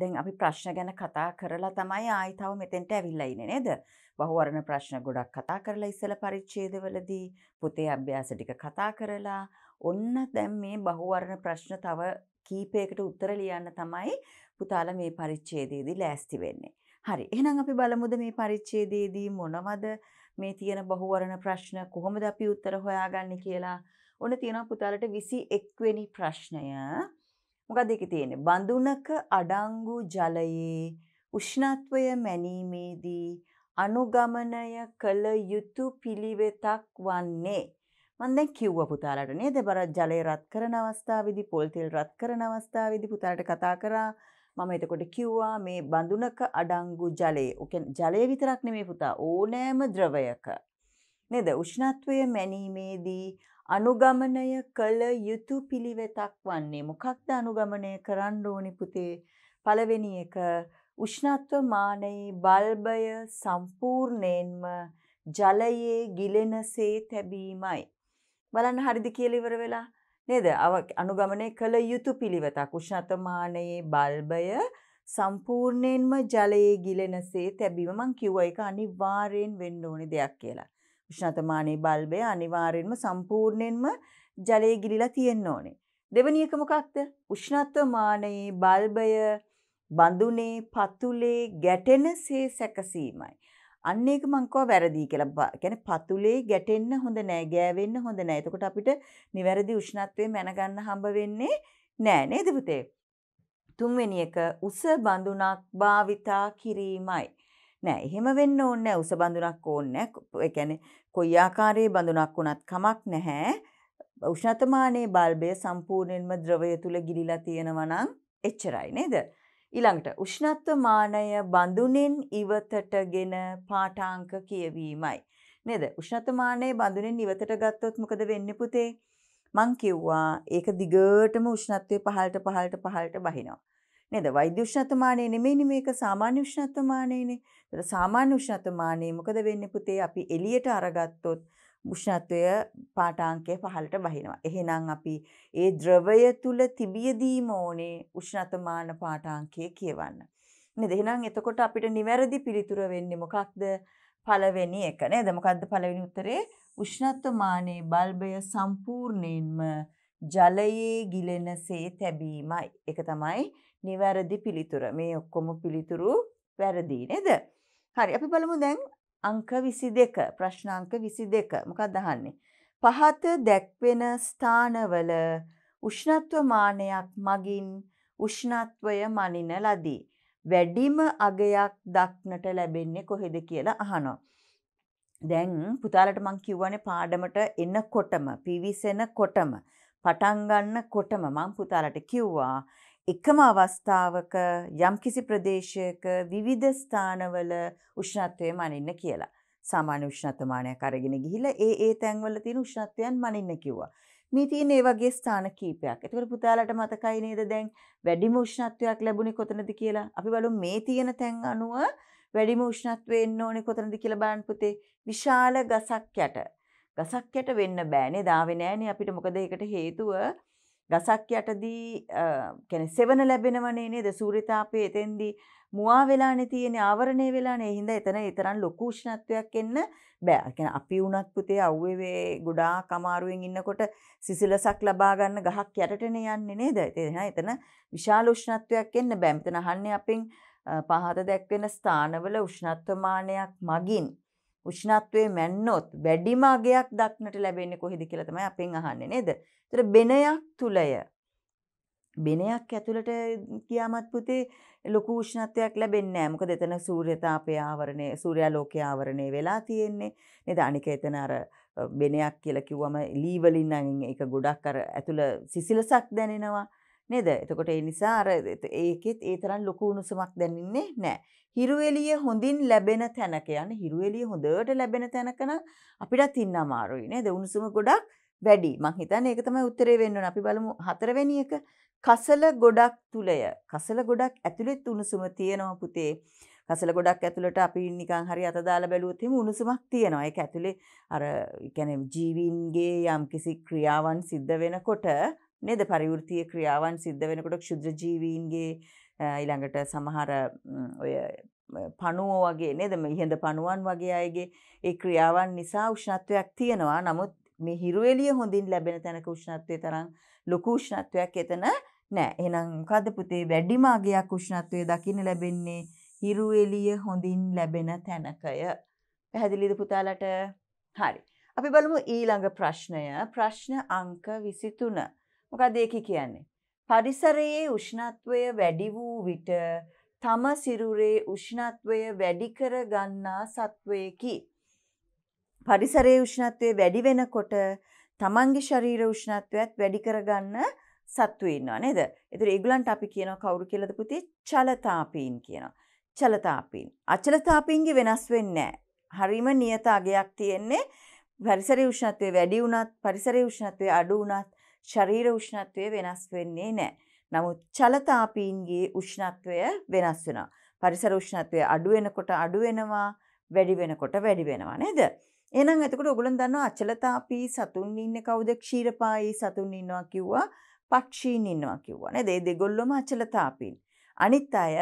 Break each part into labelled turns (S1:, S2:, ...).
S1: දැන් අපි ප්‍රශ්න ගැන කතා කරලා තමයි ආයි තව මෙතෙන්ට ඇවිල්ලා ඉන්නේ නේද? බහුවර්ණ ප්‍රශ්න ගොඩක් කතා කරලා ඉස්සල පරිච්ඡේදවලදී පොතේ අභ්‍යාස ටික කතා කරලා ඔන්න දැන් මේ බහුවර්ණ ප්‍රශ්න තව කීපයකට උත්තර ලියන්න තමයි පුතාලා මේ පරිච්ඡේදයේදී ලෑස්ති වෙන්නේ. හරි. එහෙනම් අපි බලමුද මේ පරිච්ඡේදයේදී මොනවද මේ තියෙන බහුවර්ණ ප්‍රශ්න කොහොමද අපි උත්තර හොයාගන්නේ කියලා. ඔන්න තියෙනවා පුතාලට 21 වෙනි ප්‍රශ්නය. මොකද ඒකේ තියෙන්නේ බඳුනක අඩංගු ජලයේ උෂ්ණත්වය මැනීමේදී අනුගමනය කළ යුතු පිළිවෙතක් වන්නේ මන් දැන් කිව්ව පුතාලට නේද බර ජලය රත් කරන අවස්ථාවේදී පොල් තෙල් රත් කරන අවස්ථාවේදී පුතාලට කතා කරා මම එතකොට කිව්වා මේ බඳුනක අඩංගු ජලය. ඔකෙන් ජලය විතරක් නෙමෙයි පුතා ඕනෑම ද්‍රවයක නේද උෂ්ණත්වය මැනීමේදී අනුගමනය කළ යුතු පිළිවෙතක් වන්නේ මොකක්ද අනුගමනය කරන්න ඕනි පුතේ පළවෙනි එක උෂ්ණත්ව මානයේ බල්බය සම්පූර්ණයෙන්ම ජලයේ ගිලෙනසේ තැබීමයි බලන්න හරිද කියලා ඉවර වෙලා නේද අනුගමනය කළ යුතු පිළිවෙතක් උෂ්ණත්ව මානයේ බල්බය සම්පූර්ණයෙන්ම ජලයේ ගිලෙනසේ තැබීම මං කිව්වා ඒක අනිවාර්යෙන් වෙන්න ඕනි දෙයක් කියලා උෂ්ණතමානී බල්බය අනිවාර්යෙන්ම සම්පූර්ණයෙන්ම ජලයේ ගිලිලා තියෙන්න ඕනේ. දෙවෙනි එක මොකක්ද? උෂ්ණතමානී බල්බය බඳුනේ පතුලේ ගැටෙනසේ සැකසීමයි. අන්න ඒක මං කව වැරදි කියලා. කියන්නේ පතුලේ ගැටෙන්න හොඳ නෑ, ගෑවෙන්න හොඳ නෑ. එතකොට අපිට නිවැරදි උෂ්ණත්වය මැනගන්න හම්බ වෙන්නේ නෑ නේද පුතේ? තුන්වෙනි එක උස බඳුනක් භාවිතා කිරීමයි. නෑ එහෙම වෙන්න ඕන්න උස බඳුනක් ඕන්න එකැන කොයි ආකාරයේ බඳුනක් වුණත් කමක් නැහැ උෂ්ණතමානයේ බල්බය සම්පූර්ණයෙන්ම ද්‍රවය තුළ ගිලිලා තියෙනවනම් එච්චරයි නේද. ඉළඟට උෂ්ණත්වමානය බඳුනෙන් ඉවතටගෙන පාටාංක කියවීමයි. නේද උෂ්ණතමානයේ බඳුනෙන් ඉවතට ගත්තොත් මොකද වෙන්න පුතේ. මං කිව්වා ඒක දිගටම උෂ්ණත්වය පහලට පහලට පහලට බහිනවා. නේද? වෛද්‍ය උෂ්ණත්වමානය නෙමෙයිනේ මේක සාමාන්‍ය උෂ්ණත්වමානයනේ. ඒතර සාමාන්‍ය උෂ්ණත්වමානයේ මොකද වෙන්නේ පුතේ? අපි එළියට අරගත්තොත් උෂ්ණත්වය පාටාංකය පහළට බහිනවා. එහෙනම් අපි ඒ ද්‍රවය තුල තිබියදීම ඕනේ උෂ්ණතමාන පාටාංකය කියවන්න. නේද? එහෙනම් එතකොට අපිට නිවැරදි පිළිතුර වෙන්නේ මොකක්ද? පළවෙනි එක නේද? මොකද්ද පළවෙනි උත්තරේ? උෂ්ණත්වමානයේ බල්බය සම්පූර්ණයෙන්ම ජලයේ ගිලෙනසේ තැබීමයි. ඒක තමයි නිවැරදි පිළිතුර මේ ඔක්කොම පිළිතුරු වැරදී නේද. හරි අපි බලමු දැන් අංක විසි දෙක ප්‍රශ්නාංක විසි දෙක මොකක් දහන්නේ. පහත දැක්වෙන ස්ථානවල උෂ්ණත්වමානයක් මගින් උෂ්ණත්වය මනින ලදී. වැඩිම අගයක් දක්නට ලැබෙන්නේ කොහෙද කියලා අහනෝ. දැන් පුතාලට මං කිව්වනේ පාඩමට එන්න කොටම පිවිසෙන කොටම පටන්ගන්න කොටම මං පුතාලට කිව්වා එකම අවස්ථාවක යම්කිසි ප්‍රදේශයක විවිධ ස්ථානවල උෂ්ණත්වය මනින්න කියලා. සාමාන්‍ය උෂ්ණතමානයක් අරගෙන ගිහිලා ඒ ඒ තැන්වල තියෙන උෂ්ණත්වයන් මනින්න කිව්වා. මේ තියෙන ඒ වගේ ස්ථාන කීපයක්. ඒතකොට පුතාලට මතකයි නේද දැන් වැඩිම උෂ්ණත්වයක් ලැබුණේ කොතනද කියලා? අපි බලමු මේ තියෙන තැන් අනුව වැඩිම උෂ්ණත්වය එන්න ඕනේ කොතනද කියලා බලන්න පුතේ. විශාල ගසක් යට. ගසක් යට වෙන්න බෑනේ. දාවේ නෑනේ අපිට මොකද ඒකට හේතුව ගසක් යටදී කැනෙ සෙවන ලැබෙනවනේ නේද සූරිතාපය එතෙන්දී මවා වෙලානේ තියෙන ආවරණය වෙලානේ හින්දා එතන තරම් ලොකු උෂ්ණත්වයක් එන්න බෑ. කියන්නේ අපි වුණත් පුතේ අවුවේ ගොඩාක් අමාරුවෙන් ඉන්නකොට සිසිලසක් ලබා ගන්න ගහක් යටටනේ යන්නේ නේද? එතන එතන විශාල උෂ්ණත්වයක් එන්න බෑ. මෙතන අහන්නේ අපෙන් පහත දැක්වෙන ස්ථානවල උෂ්ණත්වමානයක් මගින් උෂ්ණත්වයේ මැන්නොත් වැඩිම අගයක් දක්නට ලැබෙන්නේ කොහෙද කියලා තමයි අපෙන් අහන්නේ නේද? ඒතර බෙනයක් තුලය බෙනයක් ඇතුළට කියාමත් පුතේ ලොකු උෂ්ණත්වයක් ලැබෙන්නේ නැහැ. මොකද එතන සූර්ය තාපය ආවරණය, සූර්යාලෝකය ආවරණය වෙලා තියෙන්නේ. නේද? අනික එතන අර බෙනයක් කියලා කිව්වම ලී වලින් නම් ඒක ගොඩක් අර ඇතුළ සිසිලසක් දැනෙනවා. නේද එතකොට ඒ නිසා අර ඒකෙත් ඒ තරම් ලොකු උණුසුමක් දැනින්නේ නැහැ. හිරුවෙලිය හොඳින් ලැබෙන තැනක යන හිරුවෙලිය හොඳට ලැබෙන තැනක නම් අපිටත් ඉන්න අමාරුයි නේද? උණුසුම ගොඩක් වැඩි. මං හිතන්නේ ඒක තමයි උත්තරේ වෙන්න ඕන. අපි බලමු හතරවෙනි එක. කසල ගොඩක් තුලය. කසල ගොඩක් ඇතුළෙත් උණුසුම තියෙනවා පුතේ. කසල ගොඩක් ඇතුළට අපි නිකන් හරි අත දාලා බැලුවොත් එහෙම උණුසුමක් තියෙනවා. ඒක ඇතුලේ අර කියන්නේ ජීවීන්ගේ යම්කිසි ක්‍රියාවන් සිද්ධ වෙනකොට නේද පරිවෘතිය ක්‍රියාවන් සිද්ධ වෙනකොට ක්ෂුද්‍ර ජීවීන්ගේ ඊළඟට සමහර ඔය පණුව වගේ නේද ඉහඳ පණුවන් වගේ අයගේ ඒ ක්‍රියාවන් නිසා උෂ්ණත්වයක් තියෙනවා නමුත් මේ හිරුවෙලිය හොඳින් ලැබෙන තැනක උෂ්ණත්වය තරම් ලොකු උෂ්ණත්වයක් එතන නෑ එහෙනම් මොකද්ද පුතේ වැඩිම අගයක් උෂ්ණත්වය දකින්න ලැබෙන්නේ හිරුවෙලිය හොඳින් ලැබෙන තැනකය පැහැදිලිද පුතාලට හරි අපි බලමු ඊළඟ ප්‍රශ්නය ප්‍රශ්න අංක විසිතුන මොකද ඒක කියන්නේ. පරිසරයේ උෂ්ණත්වය වැඩි වූ විට තම සිරුරේ උෂ්ණත්වය වැඩි කර ගන්නා සත්වයකි. පරිසරයේ උෂ්ණත්වය වැඩි වෙනකොට තමන්ගේ ශරීර උෂ්ණත්වයත් වැඩි කර ගන්න සත්තු ඉන්නවා නේද? ඒතර ඒගොල්ලන්ට අපි කියනවා කවුරු කියලාද පුතේ? චලතාපීන් කියනවා. චලතාපීන්. අචලතාපීන්ගේ වෙනස් වෙන්නේ නැහැ. හරිම නියත අගයක් තියෙන්නේ. පරිසරයේ උෂ්ණත්වය වැඩි වුණත්, පරිසරයේ උෂ්ණත්වය අඩු වුණත් ශරීර උෂ්ණත්වය වෙනස් වෙන්නේ නැහැ. නමුත් චලතාපීන්ගේ උෂ්ණත්වය වෙනස් වෙනවා. පරිසර උෂ්ණත්වය අඩු වෙනකොට අඩු වෙනවා, වැඩි වෙනකොට වැඩි වෙනවා නේද? එහෙනම් එතකොට ඔයගොල්ලන් දන්නවා අචලතාපී සතුන් ඉන්නේ කවුද? ක්ෂීරපායි සතුන් ඉන්නවා කිව්වා, පක්ෂීන් ඉන්නවා කිව්වා නේද? ඒ දෙගොල්ලොම අචලතාපීන්. අනිත් අය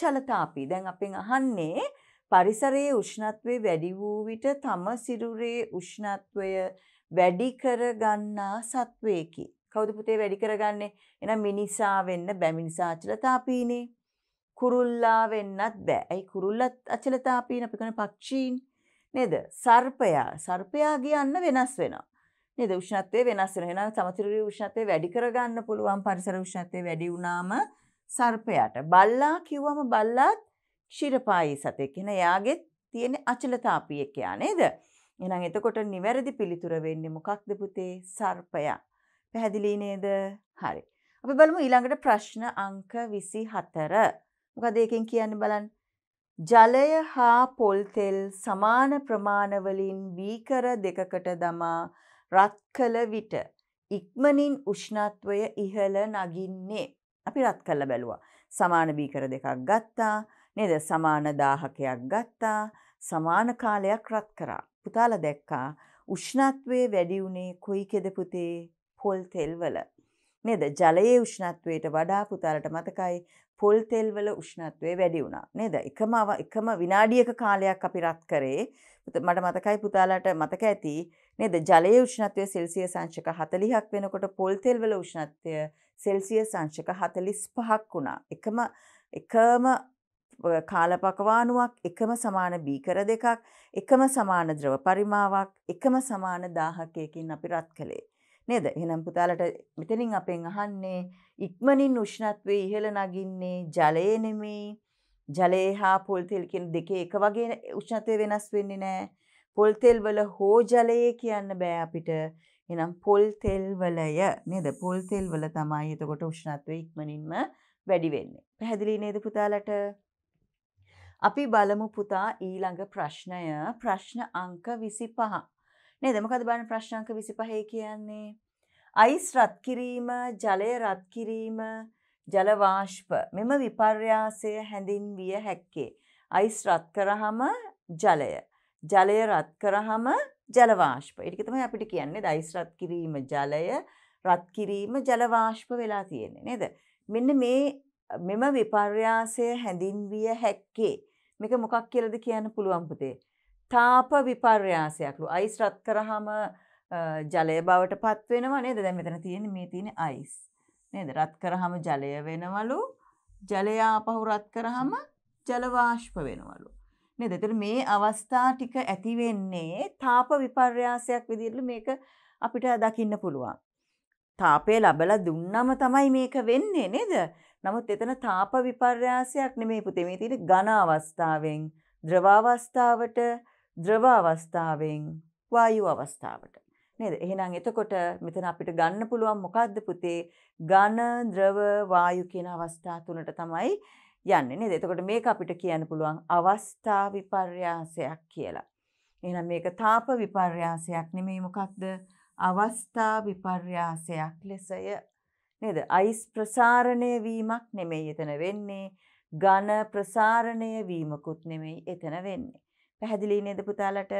S1: චලතාපී. දැන් අපෙන් අහන්නේ පරිසරයේ උෂ්ණත්වය වැඩි වූ විට තම සිරුරේ උෂ්ණත්වය වැඩි කරගන්නා සත්වයකි. කවුද පුතේ වැඩි කරගන්නේ? එහෙනම් මිනිසා වෙන්න බෑ. මිනිසා අචලතාපීනේ. කුරුල්ලා වෙන්නත් බෑ. ඇයි කුරුල්ලත් අචලතාපීන අපි කියන පක්ෂීන් නේද? සර්පයා. සර්පයා ගියන්න වෙනස් වෙනවා. නේද? උෂ්ණත්වය වෙනස් වෙනවා. එහෙනම් සමතුලිත උෂ්ණත්වය වැඩි කරගන්න පුළුවන් පරිසර උෂ්ණත්වය වැඩි වුණාම සර්පයාට. බල්ලා කිව්වම බල්ලාත් ක්ෂීරපායී සතෙක්. එහෙනම් එයාගෙත් තියෙන අචලතාපී එක නේද? එහෙනම් එතකොට නිවැරදි පිළිතුර වෙන්නේ මොකක්ද පුතේ? සර්පයා. පැහැදිලි නේද? හරි. අපි බලමු ඊළඟට ප්‍රශ්න අංක 24. මොකද ඒකෙන් කියන්නේ බලන්න. ජලය හා පොල් තෙල් සමාන ප්‍රමාණවලින් වීකර දෙකකට දමා රත් කළ විට ඉක්මනින් උෂ්ණත්වය ඉහළ නගින්නේ. අපි රත් කළ බැලුවා. සමාන වීකර දෙකක් ගත්තා. නේද? සමාන දාහකයක් ගත්තා. සමාන කාලයක් රත් කරා. පුතාලා දැක්කා උෂ්ණත්වයේ වැඩි වුණේ කොයිකෙද පුතේ පොල් තෙල්වල නේද ජලයේ උෂ්ණත්වයට වඩා පුතාලට මතකයි පොල් තෙල්වල උෂ්ණත්වය වැඩි වුණා නේද එකම එකම විනාඩියක කාලයක් අපි රත් කරේ මට මතකයි පුතාලට මතක ඇති නේද ජලයේ උෂ්ණත්වය සෙල්සියස් අංශක 40ක් වෙනකොට පොල් තෙල්වල උෂ්ණත්වය සෙල්සියස් අංශක 45ක් වුණා එකම එකම කාලපකවානුවක් එකම සමාන බීකර දෙකක් එකම සමාන ද්‍රව පරිමාවක් එකම සමාන දාහකයකින් අපි රත් කළේ. නේද එහෙනම් පුතාලට මෙතනින් අපෙන් අහන්නේ ඉක්මනින් උෂ්ණත්වය ඉහළ නගින්නේ ජලය නෙමෙයි ජලය හා පොල් තෙල් කියන දෙකේ එක වගේ උෂ්ණත්වය වෙනස් වෙන්නේ නැහැ. පොල් තෙල් වල හෝ ජලය කියන්න බෑ අපිට. එහෙනම් පොල් තෙල් වලය නේද? පොල් තෙල් වල තමයි එතකොට උෂ්ණත්වය ඉක්මනින්ම වැඩි වෙන්නේ. පැහැදිලි නේද පුතාලට? අපි බලමු පුතා ඊළඟ ප්‍රශ්නය ප්‍රශ්න අංක විසි පහ. නෙදමකද බණ ප්‍රශ්නංක විසි පහය කියන්නේ. අයිස් රත්කිරීම ජලය රත්කිරීම ජලවාශ්ප මෙම විපර්යාසය හැඳින් විය හැක්කේ. අයිස් රත් කරහම ජලය. ජලය රත් කරහම ජලවාශ්ප ඉටිකතම අපිට කියන්නේ දයිස් රත් කිරීම ජලය රත්කිරීම ජලවාශ්ප වෙලා තියෙන්නේ නේද. මෙන්න මේ මෙම විපර්යාසය හැඳින්විය හැක්කේ. මේක මොකක් කියලද කියන්න පුළුවන් පුතේ. තාප විපර්යාසයක්ලු අයිස් රත් කරහම ජලය බවට පත්වෙනවා නේද දැ මෙතන තියෙන මේ තියෙන අයිස්. නේද රත් කරහම ජලය වෙනවලු ජලයාපහු රත් කරහම ජලවාශ්ප වෙනවලු. නේද එතකොට මේ අවස්ථා ටික ඇති වෙන්නේ තාප විපර්යාසයක් විදිහට මේක අපිට දකින්න පුළුවන්. තාපය ලැබලා දුන්නම තමයි මේක වෙන්නේ නේද? නමුත් එතන තාප විපර්යාසයක් නෙමේ පුතේ මේ තියෙන ඝන අවස්ථාවෙන් ද්‍රව අවස්ථාවට ද්‍රව අවස්ථාවෙන් වායු අවස්ථාවට නේද එහෙනම් එතකොට මෙතන අපිට ගන්න පුළුවන් මොකද්ද පුතේ ඝන ද්‍රව වායු කියන අවස්ථා තුනට තමයි යන්නේ නේද එතකොට මේක අපිට කියන්න පුළුවන් අවස්ථා විපර්යාසයක් කියලා එහෙනම් මේක තාප විපර්යාසයක් නෙමේ මොකක්ද අවස්ථා විපර්යාසයක් ලෙසය නේද? අයිස් ප්‍රසාරණය වීමක් නෙමෙයි එතන වෙන්නේ. ඝන ප්‍රසාරණය වීමකුත් නෙමෙයි එතන වෙන්නේ. පැහැදිලි නේද පුතාලට?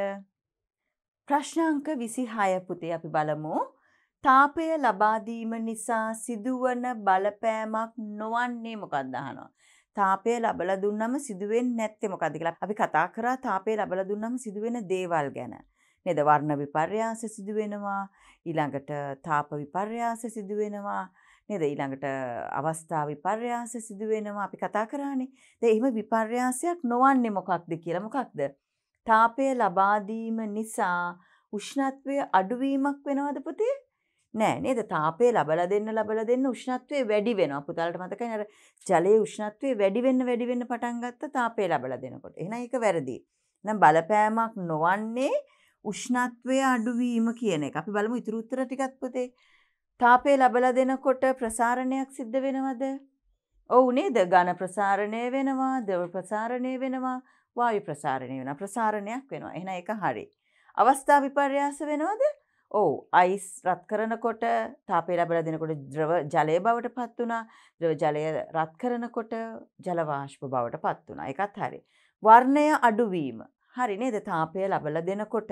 S1: ප්‍රශ්න අංක 26 පුතේ අපි බලමු. තාපය ලබා දීම නිසා සිදුවන බලපෑමක් නොවන්නේ මොකක්ද අහනවා. තාපය ලබලා දුන්නම සිදුවෙන්නේ නැත්තේ මොකද්ද කියලා. අපි කතා කරා තාපය ලබලා දුන්නම සිදුවෙන දේවල් ගැන. නේද? වර්ණ විපර්යාස සිදුවෙනවා, ඊළඟට තාප විපර්යාස සිදුවෙනවා, නේද ඊළඟට අවස්ථා විපර්යාස සිදුවෙනවා අපි කතා කරානේ. දැන් එහෙම විපර්යාසයක් නොවන්නේ මොකක්ද කියලා මොකක්ද? තාපය ලබා දීම නිසා උෂ්ණත්වය අඩුවීමක් වෙනවද පුතේ? නෑ නේද? තාපය ලබලා දෙන්න ලබලා දෙන්න උෂ්ණත්වය වැඩි වෙනවා. පුතාලට මතකයි අර ජලයේ උෂ්ණත්වය වැඩි වෙන්න වැඩි වෙන්න පටන් ගත්ත තාපය ලබලා දෙනකොට. එහෙනම් ඒක වැරදි. එහෙනම් බලපෑමක් නොවන්නේ උෂ්ණත්වය අඩුවීම කියන එක. අපි බලමු ඉතුරු උත්තර ටිකක් පුතේ. තාපය ලබලා දෙනකොට ප්‍රසාරණයක් සිද්ධ වෙනවද? ඔව් නේද? ඝන ප්‍රසාරණය වෙනවා, ද්‍රව ප්‍රසාරණය වෙනවා, වායු ප්‍රසාරණය වෙනවා. ප්‍රසාරණයක් වෙනවා. එහෙනම් ඒක හරි. අවස්ථා විපර්යාස වෙනවද? ඔව්. අයිස් රත් කරනකොට තාපය ලැබලා දෙනකොට ද්‍රව ජලය බවට පත් වුණා. ද්‍රව ජලය රත් කරනකොට ජල වාෂ්ප බවට පත් වුණා. ඒකත් හරි. වර්ණය අඩුවීම. හරි නේද? තාපය ලැබලා දෙනකොට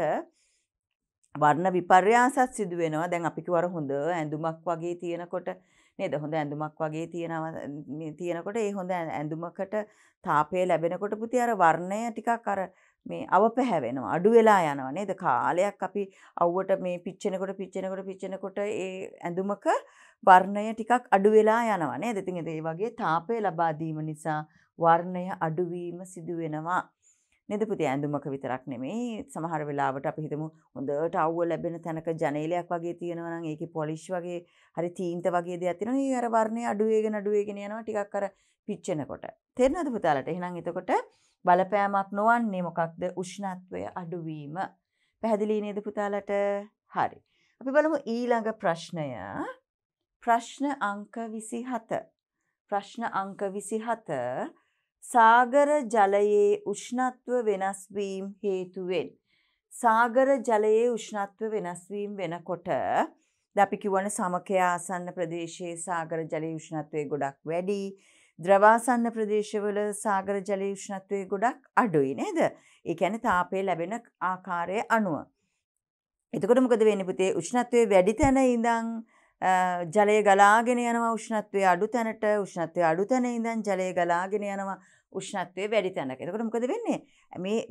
S1: වර්ණ විපර්යාසත් සිදු වෙනවා දැන් අපි කිව්වර හොඳ ඇඳුමක් වගේ තියෙනකොට නේද හොඳ ඇඳුමක් වගේ තියෙනවා තියෙනකොට ඒ හොඳ ඇඳුමකට තාපය ලැබෙනකොට පුතේ අර වර්ණය ටිකක් අර මේ අවපැහැ වෙනවා අඩු වෙලා යනවා නේද කාලයක් අපි අවුවට මේ පිච්චෙනකොට පිච්චෙනකොට පිච්චෙනකොට ඒ ඇඳුමක වර්ණය ටිකක් අඩු වෙලා යනවා නේද ඉතින් ඒ වගේ තාපය ලබා දීම නිසා වර්ණය අඩුවීම සිදු වෙනවා නිදපුති ඇඳුමක විතරක් නෙමෙයි සමහර වෙලාවට අපි හිතමු හොඳට අවුව ලැබෙන තැනක ජනේලයක් වගේ තියෙනවා නම් ඒකේ පොලිෂ් වගේ හරි තීන්ත වගේ දෙයක් තියෙනවා නේ අර වර්ණය අඩු වෙගෙන අඩු වෙගෙන යනවා ටිකක් අර පිච්චෙනකොට තේරෙනවද පුතාලට එහෙනම් එතකොට බලපෑමක් නොවන්නේ මොකක්ද උෂ්ණත්වය අඩුවීම පැහැදිලි නේද පුතාලට හරි අපි බලමු ඊළඟ ප්‍රශ්නය ප්‍රශ්න අංක 27 ප්‍රශ්න අංක 27 සාගර ජලයේ උෂ්ණත්ව වෙනස් වීම හේතුවෙන් සාගර ජලයේ උෂ්ණත්ව වෙනස් වීම වෙනකොට අපි කියවන සමකය ආසන්න ප්‍රදේශයේ සාගර ජලයේ උෂ්ණත්වය ගොඩක් වැඩි ද්‍රවාසන්න ප්‍රදේශවල සාගර ජලයේ උෂ්ණත්වය ගොඩක් අඩුයි නේද? ඒ කියන්නේ තාපය ලැබෙන ආකාරය අනුව. එතකොට මොකද වෙන්නේ පුතේ? උෂ්ණත්වය වැඩි තැන ඉඳන් ජලය ගලාගෙන යනවා උෂ්ණත්වය අඩු තැනට උෂ්ණත්වය අඩු තැන ඉඳන් ජලය ගලාගෙන යනවා උෂ්ණත්වය වැඩි තැනක. එතකොට මොකද වෙන්නේ? මේ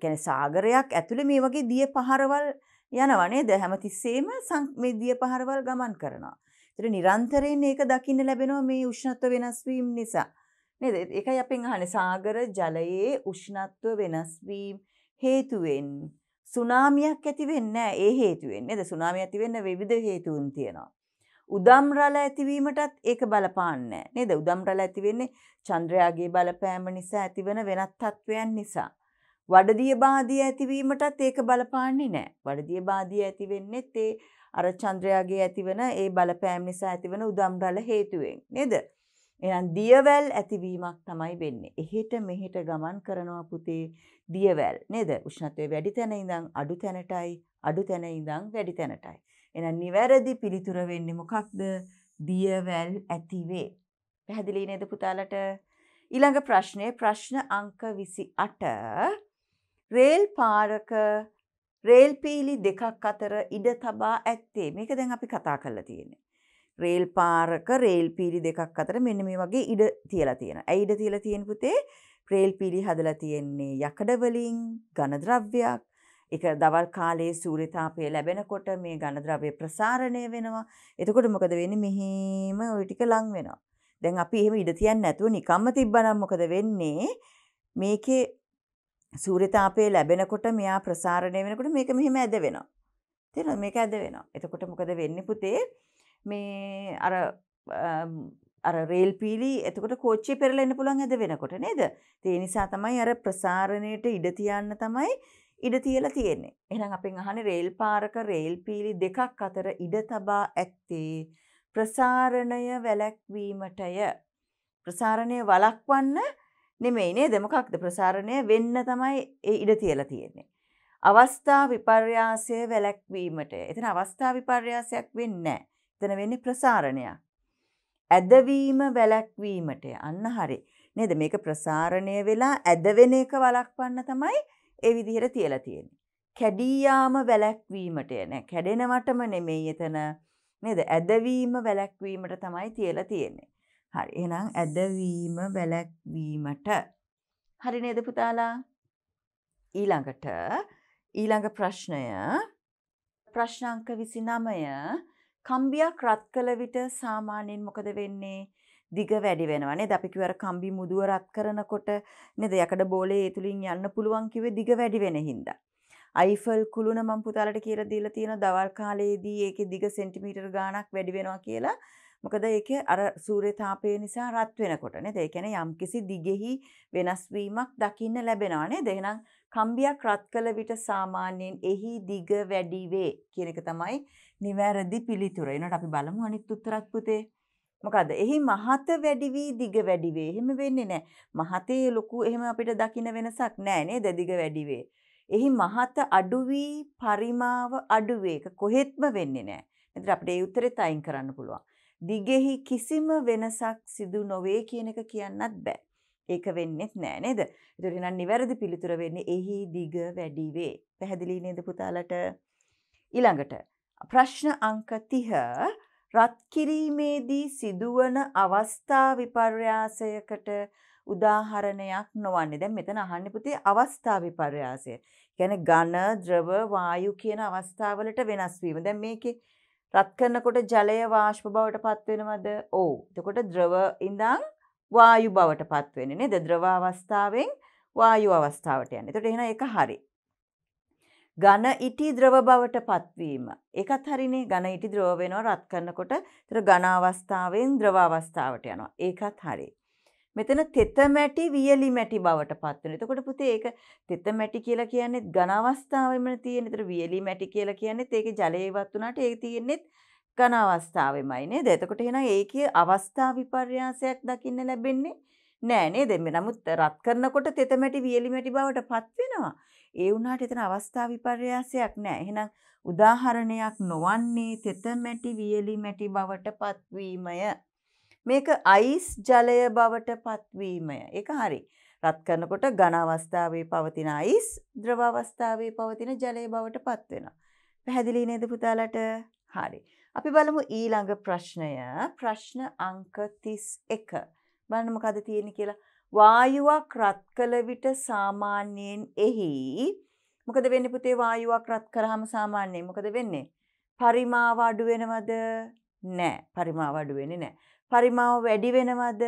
S1: කියන්නේ සාගරයක් ඇතුලේ මේ වගේ දිය පහරවල් යනවා නේද? හැමතිස්සෙම මේ දිය පහරවල් ගමන් කරනවා. ඒතර නිරන්තරයෙන් ඒක දකින්න ලැබෙනවා මේ උෂ්ණත්ව වෙනස් වීම නිසා. නේද? ඒකයි අපෙන් අහන්නේ සාගර ජලයේ උෂ්ණත්ව වෙනස් වීම හේතුවෙන් සුනාමියක් ඇති වෙන්නේ නැහැ ඒ හේතුවෙන් නේද? සුනාමිය ඇති වෙන්න විවිධ හේතුන් තියෙනවා. උදම් රළ ඇතිවීමටත් ඒක බලපාන්නේ නේද? උදම් රළ ඇති වෙන්නේ චන්ද්‍රයාගේ බලපෑම නිසා ඇතිවන වෙනත් තත්වයන් නිසා. වඩදිය බාධිය ඇතිවීමටත් ඒක බලපාන්නේ නැහැ. වඩදිය බාධිය ඇති වෙන්නේත් ඒ අර චන්ද්‍රයාගේ ඇතිවන ඒ බලපෑම් නිසා ඇතිවන උදම් රළ හේතුවෙන් නේද? එහෙනම් දියවැල් ඇතිවීමක් තමයි වෙන්නේ. එහෙට මෙහෙට ගමන් කරනවා පුතේ දියවැල් නේද? උෂ්ණත්වය වැඩි තැන ඉඳන් අඩු තැනටයි, අඩු තැන ඉඳන් වැඩි තැනටයි. එහෙනම් නිවැරදි පිළිතුර වෙන්නේ මොකක්ද? දියවැල් ඇතිවේ. පැහැදිලි නේද පුතාලට? ඊළඟ ප්‍රශ්නේ ප්‍රශ්න අංක 28 රේල් පාරක රේල් පීලි දෙකක් අතර ඉඩ තබා ඇත්තේ. මේක දැන් අපි කතා කරලා තියෙන්නේ. රේල් පාරක රේල් පීලි දෙකක් අතර මෙන්න මේ වගේ ඉඩ තියලා තියෙනවා. ඇයි ඉඩ තියලා තියෙන පුතේ? රේල් පීලි හදලා තියෙන්නේ යකඩ වලින් ඝනද්‍රව්‍යයක්. එක දවල් කාලයේ සූරිතාපය ලැබෙනකොට මේ ගණද්‍රවය ප්‍රසාරණය වෙනවා එතකොට මොකද වෙන මෙහීම ඔයිටික ලං වෙනවා දැන් අපි එහෙම ඉඩ තියන්න නැතුව නිකම්ම තිබ්බනම් මොකද වෙන්නේ මේකේ සූරිතාපය ලැබෙනකොට මෙයා ප්‍රසාරණය වෙනකොට මේක මෙහෙම ඇද වෙනවා තේරෙනවද මේක ඇද වෙනවා එතකොට මොකද වෙන්නේ පුතේ මේ අර අර රේල් පීලි එතකොට කෝච්චි පෙරලෙන්න පුළුවන් ඇද වෙනකොට නේද ඒ නිසා තමයි අර ප්‍රසාරණයට ඉඩ තියන්න තමයි ඉඩ තියලා තියෙන්නේ. එහෙනම් අපෙන් අහන්නේ රේල් පාරක රේල් පීලි දෙකක් අතර ඉඩ තබා ඇත්තේ ප්‍රසාරණය වැළැක්වීමටය. ප්‍රසාරණය වළක්වන්න නෙමෙයි නේද මොකක්ද ප්‍රසාරණය වෙන්න තමයි ඒ ඉඩ තියලා තියෙන්නේ. අවස්ථා විපර්යාසය වැළැක්වීමට. එතන අවස්ථා විපර්යාසයක් වෙන්නේ නැහැ. එතන වෙන්නේ ප්‍රසාරණයක්. ඇදවීම වැළැක්වීමට. අන්න හරි. නේද මේක ප්‍රසාරණය වෙලා ඇදවෙන එක වළක්වන්න තමයි ඒ විදිහට තියලා තියෙන. කැඩීයාම වැලැක්වීමට යන කැඩෙනවටම නෙමෙයි එතන නේද ඇදවීම වැලැක්වීමට තමයි තියලා තියෙන්නේ. හරි එහෙනම් ඇදවීම වැලැක්වීමට හරි නේද පුතාලා? ඊළඟට ඊළඟ ප්‍රශ්නය ප්‍රශ්න අංක 29 කම්බියක් රත් කළ විට සාමාන්‍යයෙන් මොකද වෙන්නේ? දිග වැඩි වෙනවා නේද? අපි කිව්වර කම්බි මුදුව රත් කරනකොට නේද? යකඩ බෝලේ ඒ තුලින් යන්න පුළුවන් කිව්වේ දිග වැඩි වෙන හින්දා. අයිෆල් කුළුණ මම පුතාලට කියලා දීලා තියෙන දවල් කාලයේදී ඒකේ දිග සෙන්ටිමීටර් ගාණක් වැඩි වෙනවා කියලා. මොකද ඒකේ අර සූර්ය තාපය නිසා රත් වෙනකොට නේද? ඒ කියන්නේ යම්කිසි දිගෙහි වෙනස් වීමක් දකින්න ලැබෙනවා නේද? එහෙනම් කම්බියක් රත් කළ විට සාමාන්‍යයෙන් එහි දිග වැඩි වේ කියන එක තමයි නිවැරදි පිළිතුර. ඒනට අපි බලමු අනිත් උත්තරත් පුතේ. මොකද එහි මහත වැඩිවී දිග වැඩිවේ එහෙම වෙන්නේ නෑ. මහතේ ලොකු එහෙම අපිට දකින වෙනසක් නෑ නේද දිග වැඩිවේ. එහි මහත අඩුවී පරිමාව අඩුවේක කොහෙත්ම වෙන්නේ නෑ. එතන අපිට ඒ උත්තරෙත් අයින් කරන්න පුළුවන්. දිගෙහි කිසිම වෙනසක් සිදු නොවේ කියන එක කියන්නත් බෑ. ඒක වෙන්නෙත් නෑ නේද? ඒතර එහෙනම් නිවැරදි පිළිතුර වෙන්නේ එහි දිග වැඩි වේ. පැහැදිලි නේද පුතාලට? ඊළඟට ප්‍රශ්න අංක 30 රත් කිරීමේදී සිදුවන අවස්ථා විපර්යාසයකට උදාහරණයක් නොවන්නේ. දැන් මෙතන අහන්නේ පුතේ අවස්ථා විපර්යාසය. කියන්නේ ඝන, ද්‍රව, වායු කියන අවස්ථාවලට වෙනස් වීම. දැන් මේකේ රත් කරනකොට ජලය වාෂ්ප බවට පත් වෙනවද? ඔව්. එතකොට ද්‍රව ඉඳන් වායු බවට පත් වෙන්නේ නේද? ද්‍රව අවස්ථාවෙන් වායු අවස්ථාවට යන්නේ. එතකොට එහෙනම් ඒක හරි. ඝන ඉටි ද්‍රව බවට පත්වීම. ඒකත් හරිනේ ඝන ඉටි ද්‍රව වෙනවා රත් කරනකොට. ඒතර ඝන අවස්ථාවෙන් ද්‍රව අවස්ථාවට යනවා. ඒකත් හරි. මෙතන තෙත මැටි වියලි මැටි බවට පත් වෙනවා. එතකොට පුතේ ඒක තෙත මැටි කියලා කියන්නේ ඝන අවස්ථාවෙමනේ තියෙන්නේ. ඒතර වියලි මැටි කියලා කියන්නේත් ඒකේ ජලය ඉවත් වුණාට ඒක තියෙන්නේත් ඝන අවස්ථාවෙමයි නේද? එතකොට එහෙනම් ඒකේ අවස්ථා විපර්යාසයක් දකින්න ලැබෙන්නේ නෑ නේද? නමුත් රත් කරනකොට තෙත මැටි වියලි මැටි බවට පත් වෙනවා. ඒ වුණාට එතන අවස්ථා විපර්යාසයක් නෑ. එහෙනම් උදාහරණයක් නොවන්නේ තෙත මැටි වියලි මැටි බවට පත්වීමය. මේක අයිස් ජලය බවට පත්වීමය. ඒක හරි. රත් කරනකොට ඝන අවස්ථාවේ පවතින අයිස් ද්‍රව අවස්ථාවේ පවතින ජලය බවට පත් වෙනවා. පැහැදිලි නේද පුතාලට? හරි. අපි බලමු ඊළඟ ප්‍රශ්නය. ප්‍රශ්න අංක 31. බලන්න මොකද තියෙන්නේ කියලා. වායුවක් රත් කළ විට සාමාන්‍යයෙන් එහි මොකද වෙන්නේ පුතේ වායුවක් රත් කරාම සාමාන්‍යයෙන් මොකද වෙන්නේ? පරිමාව අඩු වෙනවද? නෑ. පරිමාව අඩු වෙන්නේ නෑ. පරිමාව වැඩි වෙනවද?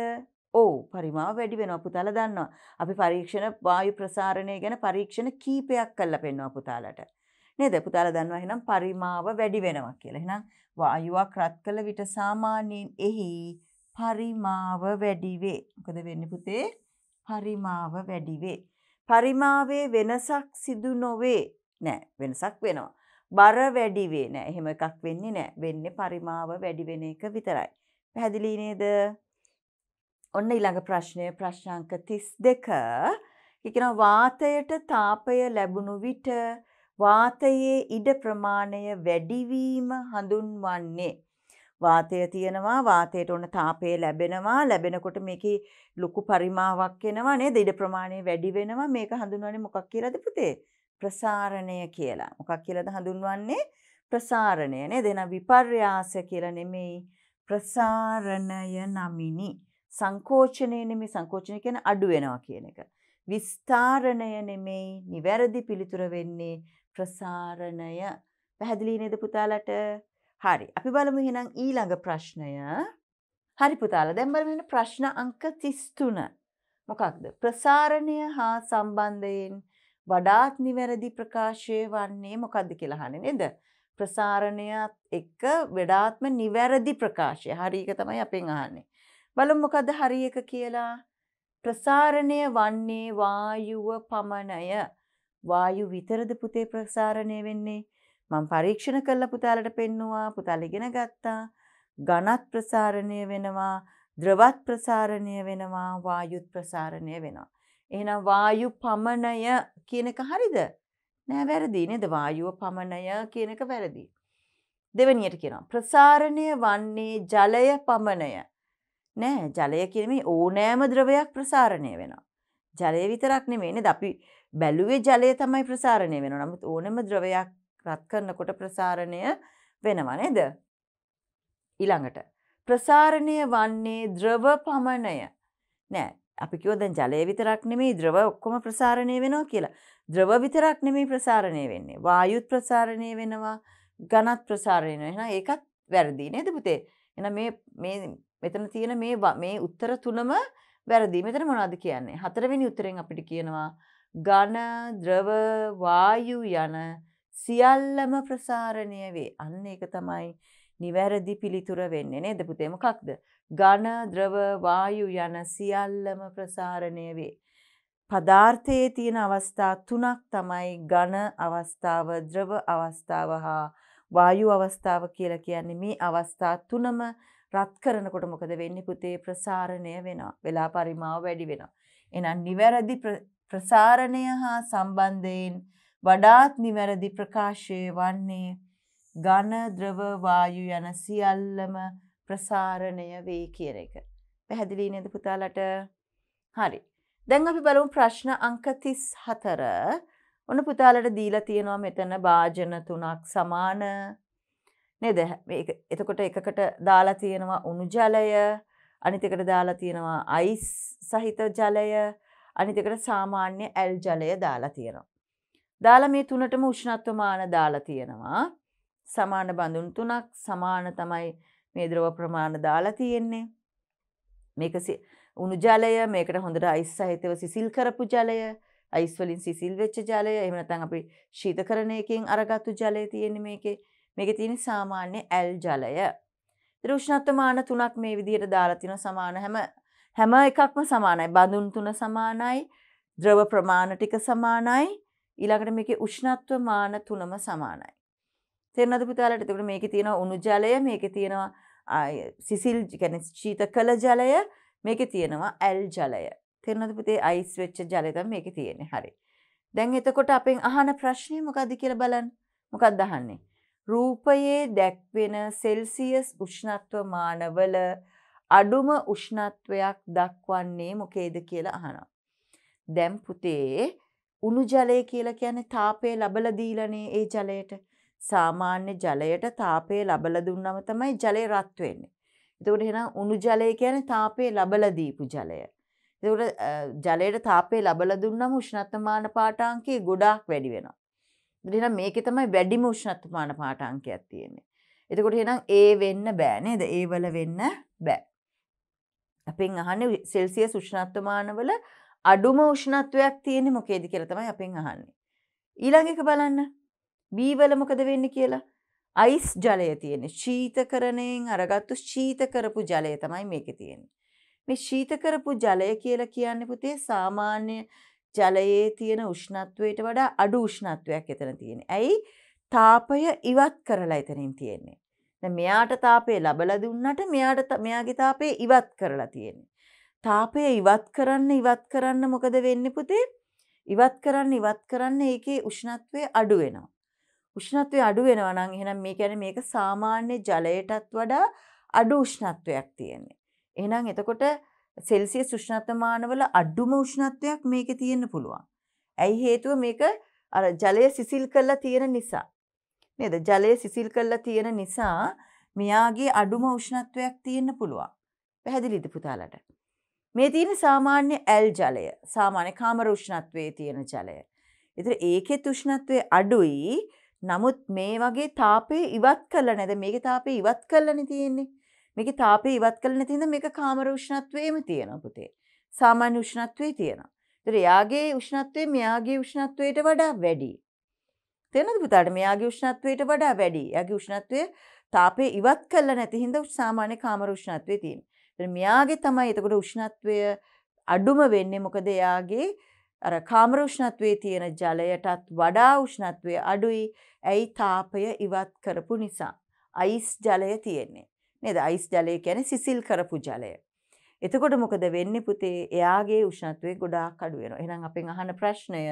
S1: ඔව් පරිමාව වැඩි වෙනවා පුතාලා දන්නවා. අපි පරීක්ෂණ වායු ප්‍රසාරණය ගැන පරීක්ෂණ කීපයක් කරලා පෙන්වනවා පුතාලට. නේද? පුතාලා දන්නවා එහෙනම් පරිමාව වැඩි වෙනවා කියලා. එහෙනම් වායුවක් රත් කළ විට සාමාන්‍යයෙන් එහි පරිමාව වැඩි වේ. මොකද වෙන්නේ පුතේ? පරිමාව වැඩි වේ. පරිමාවේ වෙනසක් සිදු නොවේ. නෑ වෙනසක් වෙනවා. බර වැඩි වේ නෑ. එහෙම එකක් වෙන්නේ නෑ. වෙන්නේ පරිමාව වැඩි වෙන එක විතරයි. පැහැදිලි නේද? ඔන්න ඊළඟ ප්‍රශ්නය ප්‍රශ්නාංක 32. කියන වාතයට තාපය ලැබුණු විට වාතයේ ඉඩ ප්‍රමාණය වැඩි වීම හඳුන්වන්නේ වාතය තියෙනවා වාතයට ඕන තාපය ලැබෙනවා ලැබෙනකොට මේකේ ලොකු පරිමාවක් එනවා නේද ඉඩ ප්‍රමාණය වැඩි වෙනවා මේක හඳුන්වන්නේ මොකක් කියලාද පුතේ ප්‍රසාරණය කියලා මොකක් කියලාද හඳුන්වන්නේ ප්‍රසාරණය නේද එහෙනම් විපර්යාස කියලා නෙමෙයි ප්‍රසාරණය නමිනි සංකෝචනය නෙමෙයි සංකෝචනය කියන්නේ අඩු වෙනවා කියන එක. විස්තරණය නෙමෙයි නිවැරදි පිළිතුර වෙන්නේ ප්‍රසාරණය. පැහැදිලි නේද පුතාලට? හරි අපි බලමු හෙනම් ඊළඟ ප්‍රශ්නය හරි පුතාල දැම්බල මෙන ප්‍රශ්න අංක තිස්තුන මොකක්ද ප්‍රසාරණය හා සම්බන්ධයෙන් වඩාත් නිවැරදි ප්‍රකාශය වන්නේ මොකක්ද කියලාහන නේද ප්‍රසාරණයත් එක්ක වඩාත්ම නිවැරදි ප්‍රකාශය හරික තමයි අපෙන් අහන්නේ බලමු මොකද හරි එක කියලා ප්‍රසාරණය වන්නේ වායුව පමණය වායු විතරද පුතේ ප්‍රසාරණය වෙන්නේ මම පරීක්ෂණ කරලා පුතාලට පෙන්නවා පුතාලා ඉගෙන ගත්තා ඝනත් ප්‍රසාරණය වෙනවා ද්‍රවත් ප්‍රසාරණය වෙනවා වායුත් ප්‍රසාරණය වෙනවා එහෙනම් වායු පමණය කියන එක හරිද නෑ වැරදි නේද වායුව පමණය කියන එක වැරදි දෙවෙනියට කියනවා ප්‍රසාරණය වන්නේ ජලය පමණය නෑ ජලය කියන මේ ඕනෑම ද්‍රවයක් ප්‍රසාරණය වෙනවා ජලය විතරක් නෙමෙයි නේද අපි බැලුවේ ජලය තමයි ප්‍රසාරණය වෙනවා නමුත් ඕනෑම ද්‍රවයක් රත් කරනකොට ප්‍රසාරණය වෙනවා නේද. ඊළඟට ප්‍රසාරණය වන්නේ ද්‍රව පමණය නෑ අපි කිව්ව දැන් ජලය විතරක් නෙමෙයි ද්‍රව ඔක්කොම ප්‍රසාරණය වෙනවා කියලා. ද්‍රව විතරක් නෙමෙයි ප්‍රසාරණය වෙන්නේ. වායුත් ප්‍රසාරණය වෙනවා, ඝනත් ප්‍රසාරණය වෙනවා. එහෙනම් ඒකත් වැරදි නේද පුතේ? එහෙනම් මේ මේ මෙතන තියෙන මේ මේ උත්තර තුනම වැරදි. මෙතන මොනවද කියන්නේ? හතරවෙනි උත්තරෙන් අපිට කියනවා ඝන, ද්‍රව, වායු යන සියල්ලම ප්‍රසාරණය වේ. අන්න ඒක තමයි නිවැරදි පිළිතුර වෙන්නේ නේද පුතේ මොකක්ද? ඝන, ද්‍රව, වායු යන සියල්ලම ප්‍රසාරණය වේ. පදාර්ථයේ තියෙන අවස්ථා තුනක් තමයි ඝන අවස්ථාව, ද්‍රව අවස්ථාව හා වායු අවස්ථාව කියලා කියන්නේ මේ අවස්ථා තුනම රත් කරනකොට මොකද වෙන්නේ පුතේ ප්‍රසාරණය වෙනවා. වෙලා පරිමාව වැඩි වෙනවා. එහෙනම් නිවැරදි ප්‍රසාරණය හා සම්බන්ධයෙන් වඩාත් නිවැරදි ප්‍රකාශය වන්නේ ඝන ද්‍රව වායු යන සියල්ලම ප්‍රසාරණය වේ කියන එක. පැහැදිලි නේද පුතාලට? හරි. දැන් අපි බලමු ප්‍රශ්න අංක 34. ඔන්න පුතාලට දීලා තියෙනවා මෙතන භාජන තුනක් සමාන නේද? මේක එතකොට එකකට දාලා තියෙනවා උණු ජලය, අනිත් එකට දාලා තියෙනවා අයිස් සහිත ජලය, අනිත් එකට සාමාන්‍ය ඇල් ජලය දාලා තියෙනවා. දාලා මේ තුනටම උෂ්ණත්ව මාන දාලා තියෙනවා. සමාන බඳුන් තුනක් සමාන තමයි මේ ද්‍රව ප්‍රමාණ දාලා තියෙන්නේ. මේක උණු ජලය මේකට හොඳට අයිස් සහිතව සිසිල් කරපු ජලය අයිස් වලින් සිසිල් වෙච්ච ජලය එහෙම නැත්නම් අපි ශීතකරණයකින් අරගත්තු ජලය තියෙන්නේ මේකේ. මේකේ තියෙන සාමාන්‍ය ඇල් ජලය. ඊට උෂ්ණත්ව මාන තුනක් මේ විදිහට දාලා තිනවා සමාන හැම හැම එකක්ම සමානයි. බඳුන් තුන සමානයි. ද්‍රව ප්‍රමාණ ටික සමානයි. ඊළඟට මේකේ උෂ්ණත්ව මාන තුනම සමානයි. තේරෙනවද පුතාලට? එතකොට මේකේ තියෙනවා උණු ජලය, මේකේ තියෙනවා සිසිල් කියන්නේ ශීත කළ ජලය, මේකේ තියෙනවා ඇල් ජලය. තේරෙනවද පුතේ? අයිස් වෙච්ච ජලය තමයි මේකේ තියෙන්නේ. හරි. දැන් එතකොට අපෙන් අහන ප්‍රශ්නේ මොකද්ද කියලා බලන්න. මොකක්ද අහන්නේ? රූපයේ දැක්වෙන සෙල්සියස් උෂ්ණත්ව මානවල අඩුම උෂ්ණත්වයක් දක්වන්නේ මොකේද කියලා අහනවා. දැන් පුතේ උණු ජලය කියලා කියන්නේ තාපය ලබලා දීලානේ ඒ ජලයට. සාමාන්‍ය ජලයට තාපය ලබලා දුන්නම තමයි ජලය රත් වෙන්නේ. එතකොට එහෙනම් උණු ජලය කියන්නේ තාපය ලබලා දීපු ජලය. එතකොට ජලයට තාපය ලබලා දුන්නම උෂ්ණත්වමාන පාඨාංකය ගොඩාක් වැඩි වෙනවා. එතකොට එහෙනම් මේකේ තමයි වැඩිම උෂ්ණත්වමාන පාඨාංකයක් තියෙන්නේ. එතකොට එහෙනම් ඒ වෙන්න බෑ නේද? ඒ වල වෙන්න බෑ. අපෙන් අහන්නේ සෙල්සියස් උෂ්ණත්වමාන වල අඩුම උෂ්ණත්වයක් තියෙන මොකේද කියලා තමයි අපෙන් අහන්නේ. ඊළඟ එක බලන්න. බී වල මොකද වෙන්නේ කියලා. අයිස් ජලය තියෙන ශීතකරණයෙන් අරගත්තු ශීත කරපු ජලය තමයි මේකේ තියෙන්නේ. මේ ශීත කරපු ජලය කියලා කියන්නේ පුතේ සාමාන්‍ය ජලයේ තියෙන උෂ්ණත්වයට වඩා අඩු උෂ්ණත්වයක් එතන තියෙන්නේ. ඇයි? තාපය ඉවත් කරලා එතනින් තියෙන්නේ. මෙයාට තාපය ලබල දුන්නට මෙයාට මෙයාගේ තාපය ඉවත් කරලා තියෙන්නේ. තාපය ඉවත් කරන්න ඉවත් කරන්න මොකද වෙන්න පුතේ ඉවත් කරන්න ඉවත් කරන්න ඒකේ උෂ්ණත්වය අඩු වෙනවා. උෂ්ණත්වය අඩු වෙනවා නම් එහෙනම් මේ කියන්නේ මේක සාමාන්‍ය ජලයටත් වඩා අඩු උෂ්ණත්වයක් තියෙන්නේ. එහෙනම් එතකොට සෙල්සියස් උෂ්ණතමානවල අඩුම උෂ්ණත්වයක් මේකේ තියෙන්න පුළුවන්. ඇයි හේතුව මේක අර ජලය සිසිල් කරලා තියෙන නිසා. නේද? ජලය සිසිල් කරලා තියෙන නිසා මෙයාගේ අඩුම උෂ්ණත්වයක් තියෙන්න පුළුවන්. පැහැදිලිද පුතාලට? මේ තියෙන සාමාන්‍ය ඇල් ජලය සාමාන්‍ය කාමර උෂ්ණත්වයේ තියෙන ජලය. ඒතර ඒකේ උෂ්ණත්වය අඩුයි. නමුත් මේ වගේ තාපය ඉවත් කළා නැද මේකේ තාපය ඉවත් කළානේ තියෙන්නේ. මේකේ තාපය ඉවත් කළා නැතිනම් මේක කාමර උෂ්ණත්වයේම තියෙනවා පුතේ. සාමාන්‍ය උෂ්ණත්වයේ තියෙනවා. ඒතර එයාගේ උෂ්ණත්වය මෙයාගේ උෂ්ණත්වයට වඩා වැඩි. තේරෙනවද පුතාට? මෙයාගේ උෂ්ණත්වයට වඩා වැඩි. එයාගේ උෂ්ණත්වය තාපය ඉවත් කළා නැති හින්දා සාමාන්‍ය කාමර උෂ්ණත්වයේ තියෙනවා. මෙයාගේ තමයි එතකොට උෂ්ණත්වය අඩුම වෙන්නේ මොකද එයාගේ අර කාමර උෂ්ණත්වයේ තියෙන ජලයටත් වඩා උෂ්ණත්වය අඩුයි. ඇයි තාපය ඉවත් කරපු නිසා. අයිස් ජලය තියෙන්නේ. නේද? අයිස් ජලය කියන්නේ සිසිල් කරපු ජලය. එතකොට මොකද වෙන්නේ පුතේ? එයාගේ උෂ්ණත්වය ගොඩාක් අඩු වෙනවා. එහෙනම් අපෙන් අහන ප්‍රශ්නය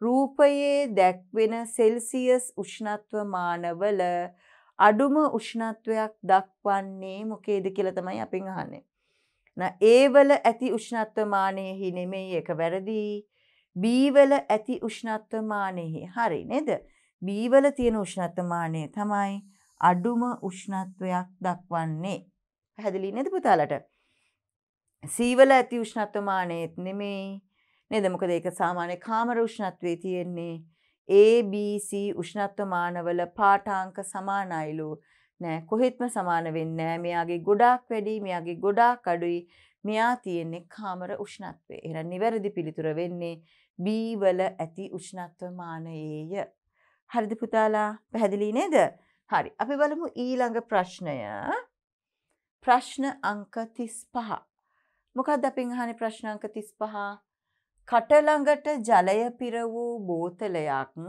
S1: රූපයේ දැක්වෙන සෙල්සියස් උෂ්ණත්ව මානවල අඩුම උෂ්ණත්වයක් දක්වන්නේ මොකේද කියලා තමයි අපින් අහන්නේ. ඒවල ඇති උෂ්ණත්වමානයෙහි නෙමෙයි එක වැරදිී. බීවල ඇති උෂ්ණත්වමානයෙහි හරි නෙද. බීවල තියෙන උෂ්ණත්වමානය තමයි අඩුම උෂ්ණත්වයක් දක්වන්නේ. පැහැදිලි නෙද පුතාලට. සීවල ඇති උෂ්ණත්වමානයෙත් නෙමෙයි නෙදමකද ඒක සාමාන්‍ය කාමර උෂ්ණත්වේ තියෙන්නේ ABC උෂ්ණත්ව මානවල පාඨාංක සමානයිලු නෑ කොහෙත්ම සමාන වෙන්නේ නෑ මෙයාගේ ගොඩාක් වැඩි මෙයාගේ ගොඩාක් අඩුයි මෙයා තියෙන්නේ කාමර උෂ්ණත්වයේ එහෙනම් නිවැරදි පිළිතුර වෙන්නේ B වල ඇති උෂ්ණත්ව මානයේය හරිද පුතාලා පැහැදිලි නේද හරි අපි බලමු ඊළඟ ප්‍රශ්නය ප්‍රශ්න අංක 35 මොකක්ද අපින් අහන්නේ ප්‍රශ්න අංක 35 කටළඟට ජලය පිර වූ බෝතලයක්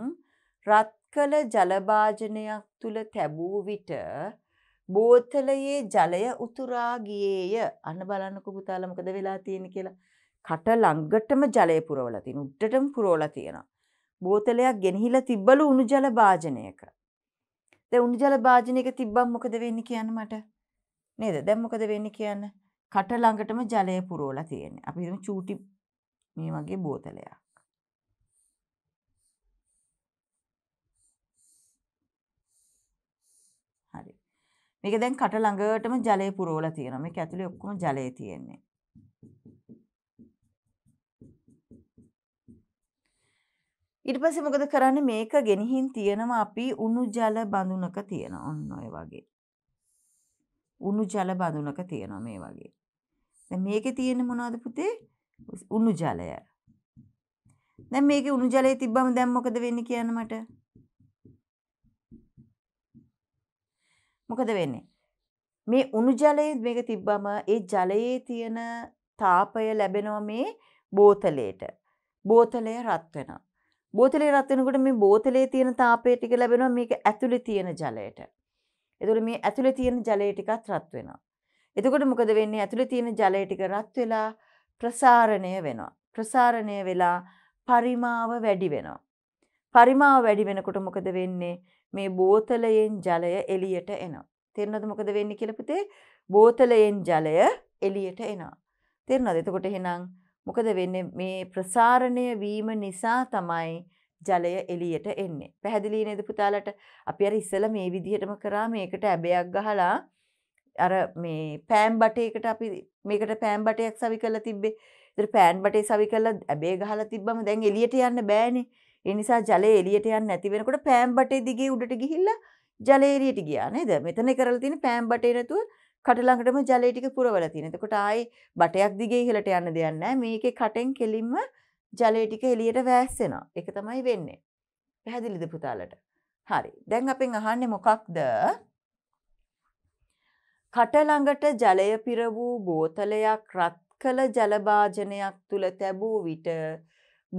S1: රත්කල ජලභාජනයක් තුළ තැබූ විට බෝතලයේ ජලය උතුරා ගියේය. අන්න බලන්නකො පුතාලා මොකද වෙලා තියෙන්නේ කියලා. කට ළඟටම ජලය පුරවලා තියෙන. උඩටම පුරවලා තියෙනවා. බෝතලයක් ගෙනහිලා තිබ්බලු උණු ජල භාජනයක. දැන් උණු ජල භාජනයක තිබ්බම මොකද වෙන්නේ කියන්න මට? නේද? දැන් මොකද වෙන්නේ කියන්න? කට ළඟටම ජලය පුරවලා තියෙන්නේ. අපි හිතමු චූටි මේ වගේ බෝතලයක්. හරි. මේක දැන් කට ළඟටම ජලය පුරවලා තියෙනවා. මේක ඇතුලේ ඔක්කොම ජලය තියෙන්නේ. ඊට පස්සේ මොකද කරන්නේ මේක ගෙනihin තියෙනවා අපි උණු ජල බඳුනක තියෙන ඔන්න ඔය වගේ. උණු ජල බඳුනක තියෙනවා මේ වගේ. දැන් මේකේ තියෙන්නේ මොනවද පුතේ? උණු ජලය. දැන් මේකේ උණු ජලය තිබ්බම දැන් මොකද වෙන්නේ කියන්න මට? මොකද වෙන්නේ? මේ උණු ජලය මේක තිබ්බම ඒ ජලයේ තියෙන තාපය ලැබෙනවා මේ බෝතලයට. බෝතලය රත් වෙනවා. බෝතලේ රත් වෙනකොට මේ බෝතලේ තියෙන තාපය ටික ලැබෙනවා මේක ඇතුලේ තියෙන ජලයට. එතකොට මේ ඇතුලේ තියෙන ජලය ටිකත් රත් වෙනවා. එතකොට මොකද වෙන්නේ? ඇතුලේ තියෙන ජලය ටික රත් වෙලා ප්‍රසාරණය වෙනවා. ප්‍රසාරණය වෙලා පරිමාව වැඩි වෙනවා. පරිමාව වැඩි වෙනකොට මොකද වෙන්නේ මේ බෝතලයෙන් ජලය එලියට එනවා. තෙරනද මොකද වෙන්න කියලපතේ බෝතලයෙන් ජලය එලියට එනවා. තෙරනද එතකොට හෙනම් මොකද වෙන්න මේ ප්‍රසාරණය වීම නිසා තමයි ජලය එලියට එන්නේ. පැහැදිලි නේද පුතාලට? අපි අර ඉස්සෙල්ලා මේ විදිහටම කරා මේකට ඇබයක් ගහලා අර මේ පෑම් බටයකට අපි මේකට පෑම් බටයක් සවි කළ තිබ්බේ ඉතින් පෑන් බටේ සවි කළ ඇබේ ගහලා තිබ්බම දැන් එළියට යන්න බෑනේ ඒ නිසා ජලය එළියට යන්න නැති වෙනකොට පෑම් බටේ දිගේ උඩට ගිහිල්ලා ජලය එළියට ගියා නේද මෙතන කරලා තියෙන පෑම් බටේ නැතුව කට ළඟටම ජලය ටික පුරවලා තියෙන. එතකොට ආයේ බටයක් දිගේ ඉහළට යන්න දෙයක් නැහැ. මේකේ කටෙන් කෙලින්ම ජලය ටික එළියට වෑස්සෙනවා. ඒක තමයි වෙන්නේ. පැහැදිලිද පුතාලට? හරි. දැන් අපෙන් අහන්නේ මොකක්ද? කටළඟට ජලය පිර වූ බෝතලයක් රත් කළ ජලභාජනයක් තුළ තැබූ විට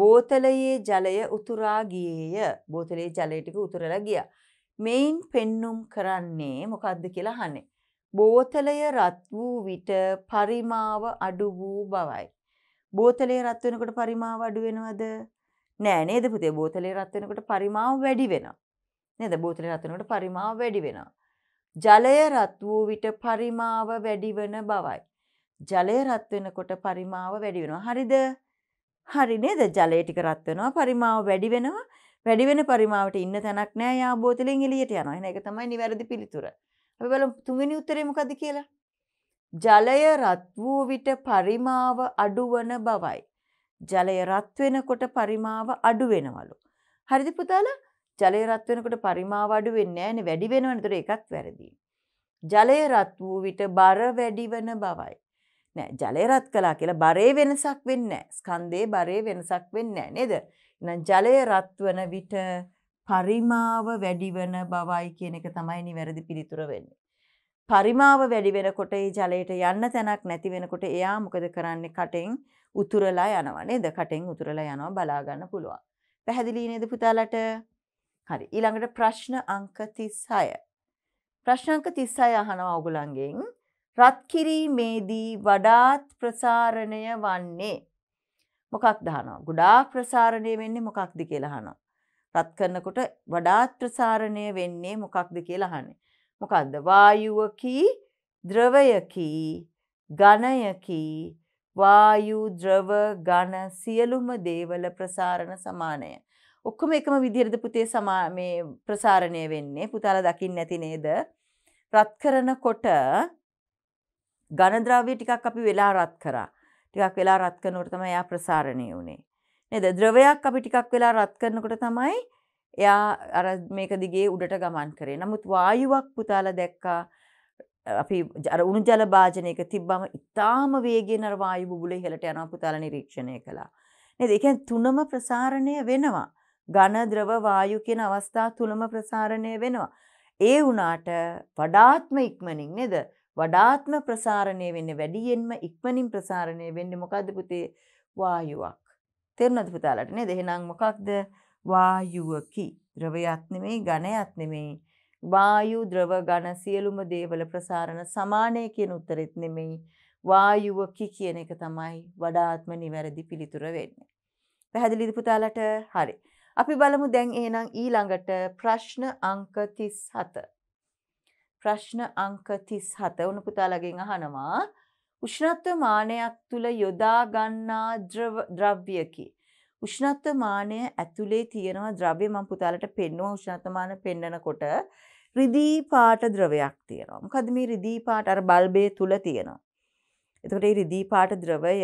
S1: බෝතලයේ ජලය උතුරා ගියේය. බෝතලයේ ජලය ටික උතුරලා ගියා. මෙයින් පෙන්눔 කරන්නේ මොකද්ද කියලා අහන්නේ. බෝතලය රත් වූ විට පරිමාව අඩු වූ බවයි. බෝතලය රත් වෙනකොට පරිමාව අඩු වෙනවද? නෑ නේද පුතේ. බෝතලය රත් වෙනකොට පරිමාව වැඩි වෙනවා. නේද? බෝතලය රත් වෙනකොට පරිමාව වැඩි වෙනවා. ජලය රත් වූ විට පරිමාව වැඩිවන බවයි. ජලය රත්වෙනකොට පරිමාව වැඩිවෙනවා හරිද හරි නේද ජලය ටික රත්වෙනවා පරිමාව වැඩි වෙනවා වැඩිවෙන පරිමාවට ඉන්න තැනක් නෑ යාබෝතලෙන් එලියට යනවා එන එක තමයි නිවැරදි පිළිතුර. අපි බලමු තුන්වෙනි උත්තරේ මොකද්ද කියලා. ජලය රත් වූ විට පරිමාව අඩුවන බවයි. ජලය රත් වෙනකොට පරිමාව අඩු වෙනවලු. හරිද පුතාලා? ජලය රත් වෙනකොට පරිමාව අඩු වෙන්නේ නැහැ නේ වැඩි වෙනවනේ. ඒතර ඒකත් වැරදි. ජලය රත් වූ විට බර වැඩි වෙන බවයි. නෑ ජලය රත් කළා කියලා බරේ වෙනසක් වෙන්නේ නැහැ. ස්කන්ධයේ බරේ වෙනසක් වෙන්නේ නැහැ නේද? එහෙනම් ජලය රත් වන විට පරිමාව වැඩි වෙන බවයි කියන එක තමයි නිවැරදි පිළිතුර වෙන්නේ. පරිමාව වැඩි වෙනකොට ඒ ජලයට යන්න තැනක් නැති වෙනකොට එයා මොකද කරන්නේ කටෙන් උතුරලා යනවා නේද? කටෙන් උතුරලා යනවා බලා ගන්න පුළුවන්. පැහැදිලි නේද පුතාලට? හරි ඊළඟට ප්‍රශ්න අංක 36. ප්‍රශ්න අංක 36 අහනවා ඔයගලන්ගෙන් රත් කිරීමේදී වඩාත් ප්‍රසාරණය වන්නේ මොකක්ද අහනවා? ගොඩාක් ප්‍රසාරණය වෙන්නේ මොකක්ද කියලා අහනවා. රත් කරනකොට වඩාත් ප්‍රසාරණය වෙන්නේ මොකක්ද කියලා අහන්නේ. මොකක්ද? වායුවකී ද්‍රවයකි ඝනයකි වායු ද්‍රව ඝන සියලුම දේවල ප්‍රසාරණ සමානය. ඔක්කොම එකම විදිහටද පුතේ සමා මේ ප්‍රසාරණය වෙන්නේ පුතාලා දකින්න නැති නේද රත් කරනකොට ඝනද්‍රව්‍ය ටිකක් අපි වෙලා රත් කරා ටිකක් වෙලා රත් කරනකොට තමයි එයා ප්‍රසාරණය වුනේ නේද ද්‍රවයක් අපි ටිකක් වෙලා රත් කරනකොට තමයි එයා අර මේක දිගේ උඩට ගමන් කරේ නමුත් වායුවක් පුතාලා දැක්කා අපි අර උණු ජල භාජනයක තිබ්බම ඉතාම වේගෙන් අර වායු බුබුල ඉහළට යනවා පුතාලා නිරීක්ෂණය කළා. නේද? ඒ කියන්නේ තුනම ප්‍රසාරණය වෙනවා. ඝන ද්‍රව වායු කියන අවස්ථා තුනම ප්‍රසාරණය වෙනවා. ඒ වුණාට වඩාත්ම ඉක්මනින් නේද? වඩාත්ම ප්‍රසාරණය වෙන්නේ වැඩියෙන්ම ඉක්මනින් ප්‍රසාරණය වෙන්නේ මොකද්ද පුතේ? වායුවක්. තේරුණාද පුතාලට නේද? එහෙනම් මොකක්ද වායුවකි? ද්‍රවයක් නෙමෙයි ඝනයක් නෙමෙයි. වායු ද්‍රව ඝන සියලුම දේවල ප්‍රසාරණ සමානය කියන උත්තරෙත් නෙමෙයි. වායුවකි කියන එක තමයි වඩාත්ම නිවැරදි පිළිතුර වෙන්නේ. පැහැදිලිද පුතාලට? හරි. අපි බලමු දැන් ඒනම් ඊළඟට ප්‍රශ්න අංක තිස් හත. ප්‍රශ්න අංක තිස් හත උනු පුතාලගෙන් අහනවා උෂ්ණත්ව මානයක් තුළ යොදාගන්නා ද්‍රව්‍යකි. උෂ්ණත්ව මානය ඇතුළේ තියෙනවා ද්‍රව්‍ය මං පුතාලට පෙන්නවා උෂ්ණත්වමාන පෙන්නකොට රිදී පාට ද්‍රවයක් තියෙනවා. මොකද මේ රිදී පාට අර බල්බේ තුල තියෙනවා. එතකොට මේ රිදී පාට ද්‍රවය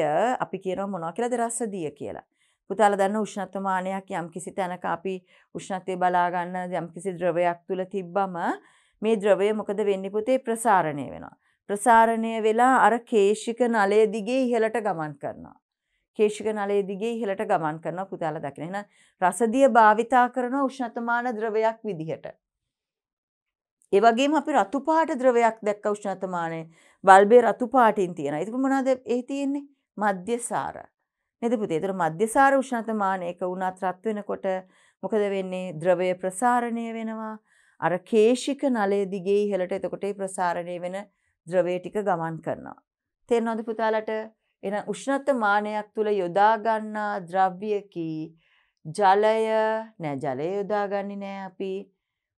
S1: අපි කියනවා මොනවා කියලාද රසදිය කියලා. පුතාලා දන්න උෂ්ණත්ව මානයක් යම්කිසි තැනක අපි උෂ්ණත්වය බලා ගන්න යම්කිසි ද්‍රවයක් තුල තිබ්බම මේ ද්‍රවය මොකද වෙන්නේ පුතේ ප්‍රසාරණය වෙනවා. ප්‍රසාරණය වෙලා අර කේශික නලය දිගේ ඉහළට ගමන් කරනවා. කේශික නලය දිගේ ඉහළට ගමන් කරනවා පුතාලා දකින. එහෙනම් රසදිය භාවිතා කරන උෂ්ණතමාන ද්‍රවයක් විදිහට. ඒ වගේම අපි රතු පාට ද්‍රවයක් දැක්ක උෂ්ණතමානයේ බල්බේ රතු පාටින් තියෙනවා. ඒක මොනවාද ඒ තියෙන්නේ? මධ්‍යසාර. නේද පුතේ? ඒතර මධ්‍යසාර උෂ්ණතමානයක උනත් රත් වෙනකොට මොකද වෙන්නේ? ද්‍රවය ප්‍රසාරණය වෙනවා. අර කේශික නලය දිගේ ඉහළට එතකොට ඒ ප්‍රසාරණය වෙන ද්‍රවය ටික ගමන් කරනවා. තේරෙනවද පුතාලට? එහෙනම් උෂ්ණතමානයක් තුල යොදා ගන්නා ද්‍රව්‍යකි ජලය නෑ ජලය යොදාගන්නේ නෑ අපි.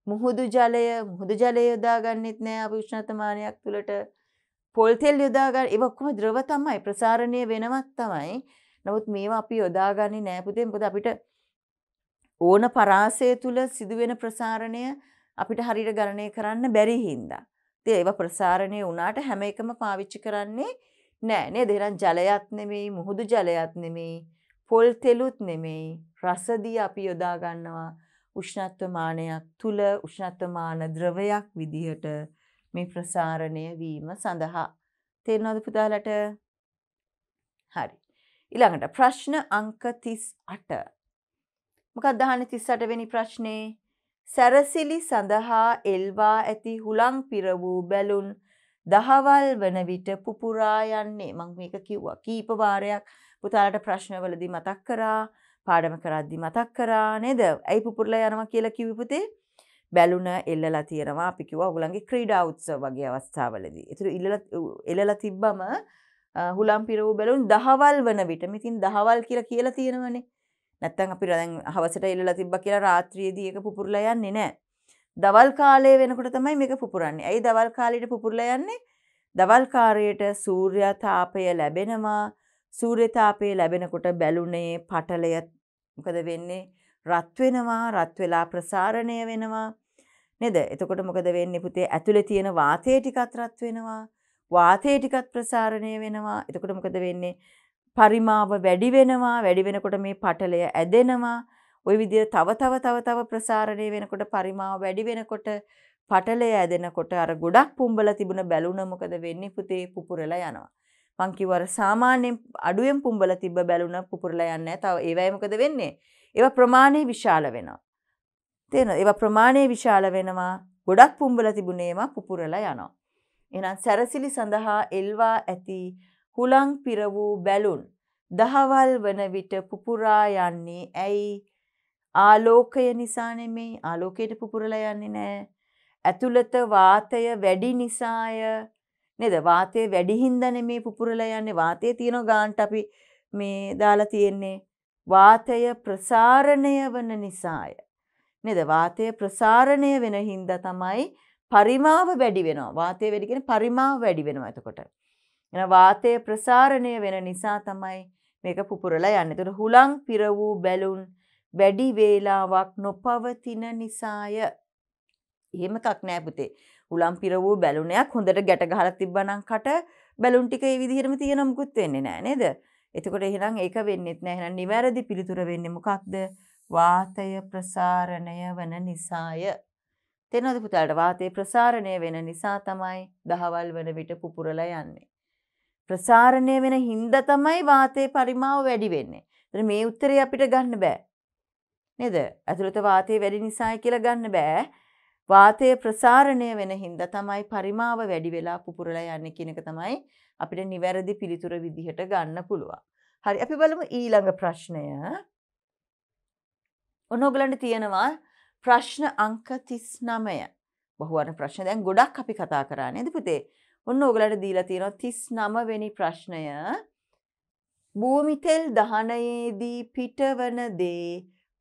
S1: මුහුදු ජලය මුහුදු ජලය යොදාගන්නෙත් නෑ අපි උෂ්ණතමානයක් තුලට. පොල් තෙල් යොදාගන්න ඒ ඔක්කොම ද්‍රව තමයි ප්‍රසාරණය වෙනවත් තමයි. නමුත් මේවා අපි යොදාගන්නේ නෑ පුතේ. මොකද අපිට ඕන පරාසය තුල සිදුවෙන ප්‍රසාරණය අපිට හරියට ගණනය කරන්න බැරි හින්දා. ඉතින් ඒවා ප්‍රසාරණය වුණාට හැම එකම පාවිච්චි කරන්නේ නෑ නේද? එහෙනම් ජලයත් නෙමෙයි, මුහුදු ජලයත් නෙමෙයි, පොල් තෙලුත් නෙමෙයි, රසදී අපි යොදා ගන්නවා උෂ්ණත්ව මානයක් තුල උෂ්ණත්ව මාන ද්‍රවයක් විදිහට මේ ප්‍රසාරණය වීම සඳහා. තේරෙනවද පුතාලට? හරි. ඉළඟට ප්‍රශ්න අංක තිස් අට. මොකක් දහන තිස්සට වෙනි ප්‍රශ්නයේ සැරසිලි සඳහා එල්වා ඇති හුළං පිර වූ බැලුන් දහවල් වන විට පුපුරා යන්නේ මං මේක කිව්වා කීපවාරයක් පුතාලට ප්‍රශ්නවලදී මතක් කරා පාඩම කරද්දි මතක් කරා නේද ඇයි පුපුරලා යනවා කියලා කිව්වපුතේ බැලුන එල්ලලා තියෙනවා අපි කිව්වා ඔයගලන්ගේ ක්‍රීඩා උත්සව වගේ අවස්ථාවලදී. ඒතර ඉල්ලලා එල්ලලා තිබ්බම හුලම් පිරවූ බැලුන් දහවල් වන විට මිතින් දහවල් කියල කියලා තියෙනවනේ නැත්තන් අපි රදැන් හවසට එල්ල තිබ්බ කියලා රාත්‍රියදී එක පුපුරලා යන්නේ නෑ දවල් කාලය වෙනකොට තමයි මේක පුපුරන්නේ ඇයි දවල් කාලයට පුපුරලා යන්නේ දවල්කාරයට සූර්යතාපය ලැබෙනවා සූර්යතාපය ලැබෙනකොට බැලුනේ පටලය මොකද වෙන්නේ රත්වෙනවා රත්වෙලා ප්‍රසාරණය වෙනවා නේද එතකොට මොකද වෙන්නේ පුතේ ඇතුලේ තියෙන වාතය ටිකත් රත් වෙනවා වාතය ටිකත් ප්‍රසාරණය වෙනවා. එතකොට මොකද වෙන්නේ? පරිමාව වැඩි වෙනවා. වැඩි වෙනකොට මේ පටලය ඇදෙනවා. ওই විදිහට තව තව තව තව ප්‍රසාරණය වෙනකොට පරිමාව වැඩි වෙනකොට පටලය ඇදෙනකොට අර ගොඩක් පුම්බලා තිබුණ බැලුන මොකද වෙන්නේ? පුතේ පුපුරලා යනවා. මං කිව්වර සාමාන්‍යයෙන් අඩුවෙන් පුම්බලා තිබ්බ බැලුන පුපුරලා යන්නේ නැහැ. තව ඒවයි මොකද වෙන්නේ? ඒවා ප්‍රමාණය විශාල වෙනවා. තේරෙනවද? ඒවා ප්‍රමාණය විශාල වෙනවා. ගොඩක් පුම්බලා තිබුණේම පුපුරලා යනවා. එනම් සැරසිලි සඳහා එල්වා ඇති හුලං පිර වූ බැලුන් දහවල් වන විට පුපුරා යන්නේ ඇයි ආලෝකය නිසා නෙමෙයි ආලෝකයට පුපුරලා යන්නේ නෑ ඇතුළත වාතය වැඩි නිසාය නේද වාතය වැඩි හින්දා නෙමෙයි පුපුරලා යන්නේ වාතයේ තියෙන ගාන්ට අපි මේ දාලා තියෙන්නේ වාතය ප්‍රසාරණය වන නිසාය නේද වාතය ප්‍රසාරණය වෙන හින්දා තමයි පරිමාව වැඩි වෙනවා. වාතය වැඩි කියන්නේ පරිමාව වැඩි වෙනවා එතකොට. එහෙනම් වාතය ප්‍රසාරණය වෙන නිසා තමයි මේක පුපුරලා යන්නේ. එතකොට හුලං පිර වූ බැලුන් වැඩි වේලාවක් නොපවතින නිසාය. එහෙම එකක් නෑ පුතේ. හුලං පිර වූ බැලුනයක් හොඳට ගැට ගහලා තිබ්බනම් කට බැලුන් ටික ඒ විදිහෙම තියෙන මුකුත් වෙන්නේ නෑ නේද? එතකොට එහෙනම් ඒක වෙන්නෙත් නෑ. එහෙනම් නිවැරදි පිළිතුර වෙන්නේ මොකක්ද? වාතය ප්‍රසාරණය වන නිසාය. තෙරනොද පුතාට වාතය ප්‍රසාරණය වෙන නිසා තමයි දහවල් වන විට පුපුරලා යන්නේ. ප්‍රසාරණය වෙන හින්ද තමයි වාතයේ පරිමාව වැඩි වෙන්නේ. එතන මේ උත්තරේ අපිට ගන්න බෑ. නේද? ඇතුළත වාතය වැඩි නිසායි කියලා ගන්න බෑ. වාතය ප්‍රසාරණය වෙන හින්දා තමයි පරිමාව වැඩි වෙලා පුපුරලා යන්නේ කියන එක තමයි අපිට නිවැරදි පිළිතුර විදිහට ගන්න පුළුවන්. හරි අපි බලමු ඊළඟ ප්‍රශ්නය. ඔන්න ඔයගලන්ට තියෙනවා ප්‍රශ්න අංක තිස් නමය බොහුවන ප්‍රශ්න දැන් ගොඩක් අපි කතා කරා නේද පුතේ ඔන්න ඔගලට දීලා තියෙනවා තිස් නමවෙනි ප්‍රශ්නය භූමිතෙල් දහනයේදී පිටවන දේ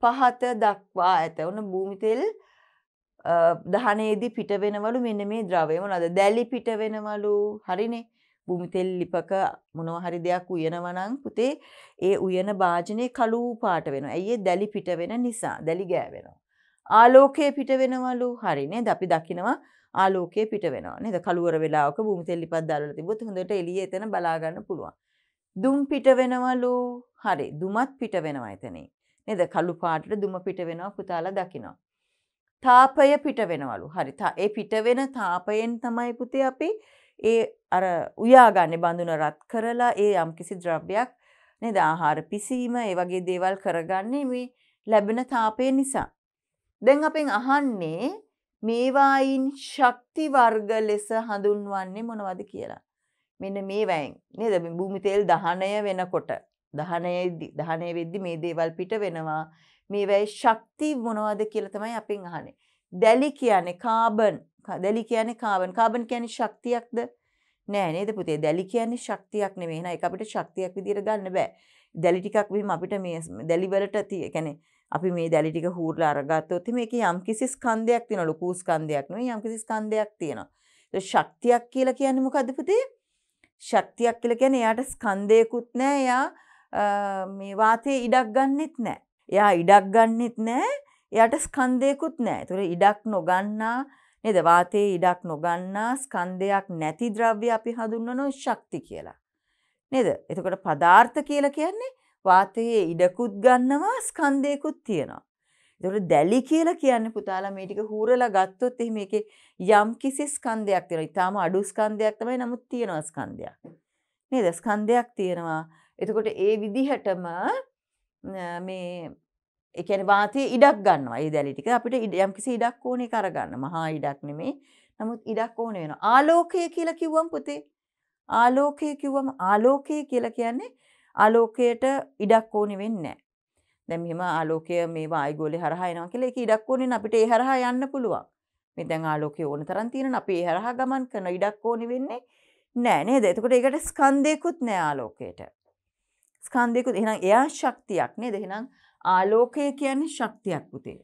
S1: පහත දක්වා ඇත ඔන්න භූමිතෙල් දහනේදී පිටවෙනවලු මෙන්න මේ ද්‍රවය මොනද දැලි පිටවෙනවලු හරිනේ භූමිතෙල් ලිපක මොනව හරි දෙයක් උයනවනම් පුතේ ඒ උයන භාජනය කළු පාට වෙනවා. ඇයි දැලි පිටවෙන නිසා දැලි ගෑවෙනවා. ආලෝකයේ පිට වෙනවලු හරි නේද අපි දකිනවා ආලෝකයේ පිට වෙනවා නේද කළුවර වෙලාවක භූමි තෙල් ලිපත් දාලා තිබ්බොත් හොඳට එළියේ එතන බලා ගන්න පුළුවන් දුම් පිට වෙනවලු හරි දුමත් පිට වෙනවා එතනින් නේද කළු පාටට දුම පිට වෙනවා පුතාලා දකිනවා තාපය පිට වෙනවලු හරි ඒ පිට වෙන තාපයෙන් තමයි පුතේ අපි ඒ අර උයාගන්නේ බඳුන රත් කරලා ඒ යම්කිසි ද්‍රව්‍යයක් නේද ආහාර පිසීම ඒ වගේ දේවල් කරගන්නේ මේ ලැබෙන තාපය නිසා දැන් අපෙන් අහන්නේ මේවායින් ශක්ති වර්ග ලෙස හඳුන්වන්නේ මොනවද කියලා. මෙන්න මේවැයින් නේද භූමිතේල් දහනය වෙනකොට දහනය දහනය වෙද්දි මේ දේවල් පිට වෙනවා මේවැයි ශක්ති මොනවද කියලා තමයි අපෙන් අහන්නේ. දැලි කියන්නේ කාබන් දැලි කියන්නේ කාබන් කාබන් කියන්නේ ශක්තියක්ද? නෑ නේද පුතේ දැලි කියන්නේ ශක්තියක් නෙමෙයි නේද? ඒක අපිට ශක්තියක් විදියට ගන්න බෑ. දැලි ටිකක් මෙහෙම අපිට මේ දැලි වලට කියන්නේ අපි මේ දැලි ටික හූරලා අරගත්තොත් මේකේ යම්කිසි ස්කන්ධයක් තියෙනවා ලොකු ස්කන්ධයක් නෙවෙයි යම්කිසි ස්කන්ධයක් තියෙනවා. ඒක ශක්තියක් කියලා කියන්නේ මොකද්ද පුතේ? ශක්තියක් කියලා කියන්නේ එයාට ස්කන්ධයකුත් නැහැ. එයා මේ වාතයේ ඉඩක් ගන්නෙත් නැහැ. එයා ඉඩක් ගන්නෙත් නැහැ. එයාට ස්කන්ධයකුත් නැහැ. ඒතර ඉඩක් නොගන්නා නේද වාතයේ ඉඩක් නොගන්නා ස්කන්ධයක් නැති ද්‍රව්‍ය අපි හඳුන්වනවා ශක්ති කියලා. නේද? එතකොට පදාර්ථ කියලා කියන්නේ වාතයේ ඉඩකුත් ගන්නවා ස්කන්ධයකුත් තියෙනවා. ඒතකොට දැලි කියලා කියන්නේ පුතාලා මේ ටික හූරලා ගත්තොත් එහේ මේකේ යම් කිසි ස්කන්ධයක් තියෙනවා. ඊටාම අඩු ස්කන්ධයක් තමයි නමුත් තියෙනවා ස්කන්ධයක්. නේද? ස්කන්ධයක් තියෙනවා. එතකොට ඒ විදිහටම මේ ඒ කියන්නේ වාතයේ ඉඩක් ගන්නවා. මේ දැලි ටික අපිට යම් කිසි ඉඩක් ඕනේ කරගන්න. මහා ඉඩක් නෙමෙයි. නමුත් ඉඩක් ඕනේ වෙනවා. ආලෝකය කියලා කිව්වම් පුතේ ආලෝකය කිව්වම ආලෝකය කියලා කියන්නේ ආලෝකයට ඉඩක් ඕනි වෙන්නේ දැන් මෙහිම ආලෝකය මේ වායුගෝලේ හරහා එනවා කියලා ඒක ඉඩක් ඕනේ අපිට ඒ හරහා යන්න පුළුවන්. මේ දැන් ආලෝකය ඕන තරම් තියෙනවා අපි ඒ හරහා ගමන් කරන ඉඩක් ඕනේ වෙන්නේ නෑ නේද? එතකොට ඒකට ස්කන්ධයකුත් නෑ ආලෝකයට. ස්කන්ධයකුත් එහෙනම් එයා ශක්තියක් නේද? එහෙනම් ආලෝකය කියන්නේ ශක්තියක් පුතේ.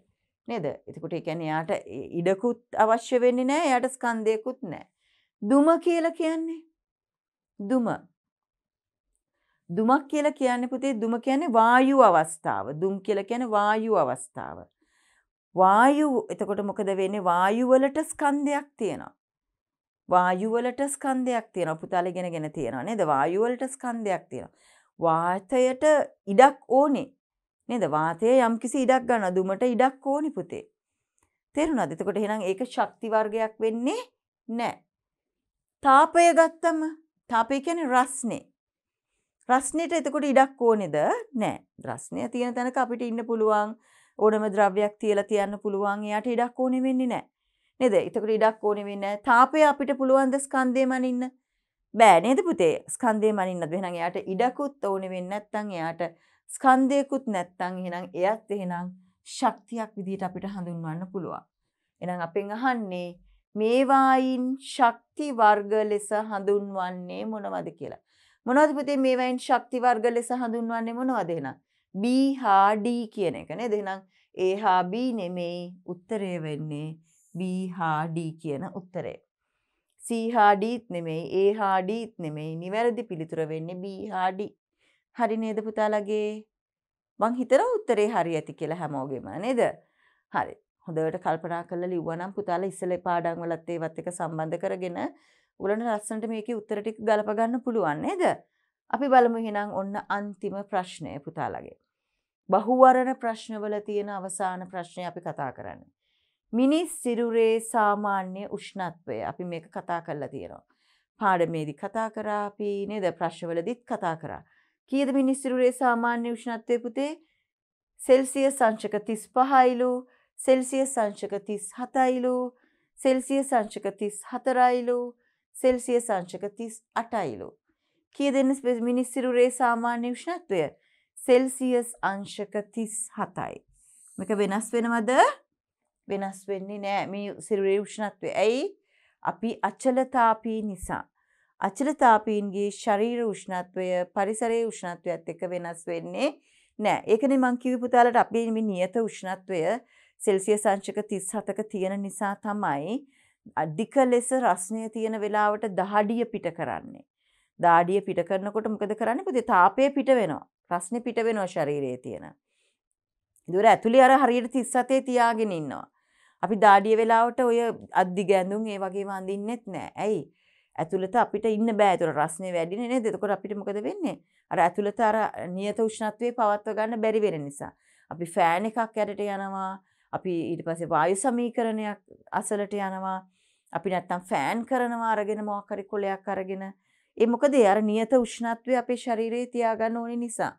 S1: නේද? එතකොට ඒ කියන්නේ එයාට ඉඩකුත් අවශ්‍ය වෙන්නේ නෑ. එයාට ස්කන්ධයකුත් නෑ. දුම කියලා කියන්නේ දුම දුමක් කියලා කියන්නේ පුතේ දුම කියන්නේ වායු අවස්ථාව. දුම් කියලා කියන්නේ වායු අවස්ථාව. වායු එතකොට මොකද වෙන්නේ? වායු වලට ස්කන්ධයක් තියෙනවා. වායු වලට ස්කන්ධයක් තියෙනවා. පුතාලා ඉගෙනගෙන තියෙනවා නේද? වායු වලට ස්කන්ධයක් තියෙනවා. වාතයට ඉඩක් ඕනේ. නේද? වාතය යම්කිසි ඉඩක් ගන්නවා. දුමට ඉඩක් ඕනේ පුතේ. තේරුණාද? එතකොට එහෙනම් ඒක ශක්ති වර්ගයක් වෙන්නේ නැහැ. තාපය ගත්තම තාපය කියන්නේ රස්නේ. රස්නයට එතකොට ඉඩක් ඕනෙද නෑ ද්‍රස්නය තියෙන තැනක අපිට ඉන්න පුළුවන් ඕනම ද්‍රව්‍යයක් තියලා තියන්න පුළුවන් එයාට ඉඩක් ඕනෙ වෙන්නේ නෑ නේද? එතකොට ඉඩක් ඕනෙ වෙන්නේ නෑ. තාපය අපිට පුළුවන් ද ස්කන්ධේ මනින්න? බෑ නේද පුතේ? ස්කන්ධේ මනින්නද? එහෙනම් එයාට ඉඩකුත් ඕනෙ වෙන්නේ නැත්නම් එයාට ස්කන්ධයකුත් නැත්නම් එහෙනම් එයත් එහෙනම් ශක්තියක් විදිහට අපිට හඳුන්වන්න පුළුවන්. එහෙනම් අපෙන් අහන්නේ මේවායින් ශක්ති වර්ග ලෙස හඳුන්වන්නේ මොනවද කියලා? මොනවද පුතේ මේවයින් ශක්ති වර්ග ලෙස හඳුන්වන්නේ මොනවද එහෙනම් B හා D කියන එක නේද එහෙනම් A හා B නෙමෙයි උත්තරය වෙන්නේ B හා D කියන උත්තරය C හා Dත් නෙමෙයි A හා Dත් නෙමෙයි නිවැරදි පිළිතුර වෙන්නේ B හා D හරි නේද පුතාලගේ මං හිතර උත්තරේ හරි ඇති කියලා හැමෝගෙම නේද හරි හොඳට කල්පනා කරලා ලිව්වනම් පුතාලා ඉස්සෙල්ලා පාඩම් වලත් ඒවත් එක සම්බන්ධ කරගෙන උගලන්ට ලස්සනට මේක උත්තර ටික ගලප ගන්න පුළුවන් නේද? අපි බලමු එහෙනම් ඔන්න අන්තිම ප්‍රශ්නය පුතාලගේ. බහුවරණ ප්‍රශ්නවල තියෙන අවසාන ප්‍රශ්නය අපි කතා කරන්නේ. මිනිස් සිරුරේ සාමාන්‍ය උෂ්ණත්වය අපි මේක කතා කරලා තියෙනවා. පාඩමේදී කතා කරා අපි නේද ප්‍රශ්නවලදීත් කතා කරා. කීයද මිනිස් සිරුරේ සාමාන්‍ය උෂ්ණත්වය පුතේ? සෙල්සියස් අංශක 35යිලු, සෙල්සියස් අංශක 37යිලු, සෙල්සියස් අංශක 34යිලු, සෙල්සිය සංශක තිස් අටයිලෝ. කිය දෙන්න මිනිස් සිරුරේ සාමාන්‍ය විෂ්ණත්වය සෙල්සියස් අංශක තිස් හතයි. මේක වෙනස් වෙනවද වෙනස් වෙන්නේ නෑ මේ සිරුරේ උෂ්ණත්වය ඇයි අපි අචලතාපී නිසා. අචලතාපීන්ගේ ශරීර උෂ්ණත්වය පරිසරයේ උෂ්ණත්වයත් එක්ක වෙනස් වෙන්නේ නෑ ඒකනේ මං කිව්ව පුතාලට අපේ මේ නියත උෂ්ණත්වය සෙල්සියස් අංශක 37ක තියෙන නිසා තමයි අධික ලෙස රස්නය තියෙන වෙලාවට දහඩිය පිට කරන්නේ. දාඩිය පිට කරනකොට මොකද කරන්නේ? පුතේ තාපය පිට වෙනවා. රස්නේ පිට වෙනවා ශරීරයේ තියෙන. ඉදොර ඇතුලේ අර හරියට 37 තියාගෙන ඉන්නවා. අපි දාඩිය වෙලාවට ඔය අද්දි ගැඳුම් ඒ වගේම අඳින්නෙත් නෑ. ඇයි? ඇතුළත අපිට ඉන්න බෑ. ඒතර රස්නේ වැඩිනේ නේද? එතකොට අපිට මොකද වෙන්නේ? අර ඇතුළත අර නියත උෂ්ණත්වයේ පවත්ව ගන්න බැරි වෙන නිසා. අපි ෆෑන් එකක් යටට යනවා. අපි ඊට පස්සේ වායු සමීකරණයක් අසලට යනවා අපි නැත්තම් ෆෑන් කරනවා අරගෙන මොකක් හරි කොලයක් අරගෙන ඒ මොකද ඒ අර නියත උෂ්ණත්වය අපේ ශරීරයේ තියාගන්න ඕනේ නිසා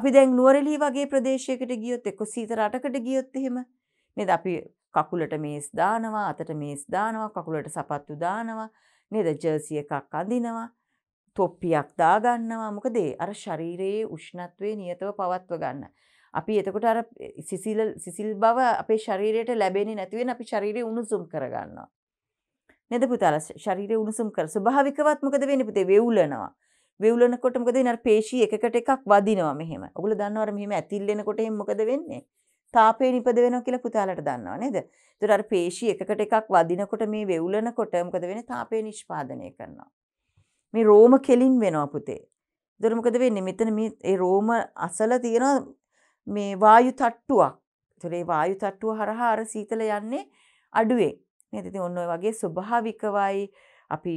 S1: අපි දැන් නුවරඑළිය වගේ ප්‍රදේශයකට ගියොත් එක්ක සීත රටකට ගියොත් එහෙම නේද අපි කකුලට මේස් දානවා අතට මේස් දානවා කකුලට සපත්තු දානවා නේද ජර්සි එකක් අඳිනවා තොප්පියක් දාගන්නවා මොකද අර ශරීරයේ උෂ්ණත්වය නියතව පවත්ව ගන්න අපි එතකොට අර සිසිල් සිසිල් බව අපේ ශරීරයට ලැබෙන්නේ නැතිවෙන අපි ශරීරය උණුසුම් කරගන්නවා. නේද පුතාල ශරීරය උණුසුම් කර ස්වභාවිකවත් මොකද වෙන්නේ පුතේ වෙවුලනවා. වෙවුලනකොට මොකද වෙන්නේ අර පේශී එකකට එකක් වදිනවා මෙහෙම. ඔගොල්ලෝ දන්නව අර මෙහෙම ඇතිල් වෙනකොට එහෙම මොකද වෙන්නේ? තාපය නිපද වෙනවා කියලා පුතාලට දන්නවා නේද? ඒතර අර පේශී එකකට එකක් වදිනකොට මේ වෙවුලනකොට මොකද වෙන්නේ? තාපය නිෂ්පාදනය කරනවා. මේ රෝම කෙලින් වෙනවා පුතේ. ඒතර මොකද වෙන්නේ? මෙතන මේ ඒ රෝම අසල තියෙනවා මේ වායු තට්ටුවක්. ඒතර ඒ වායු තට්ටුව හරහා අර සීතල යන්නේ අඩුවේ. නේද? ඉතින් ඔන්න ඔය වගේ ස්වභාවිකවයි අපි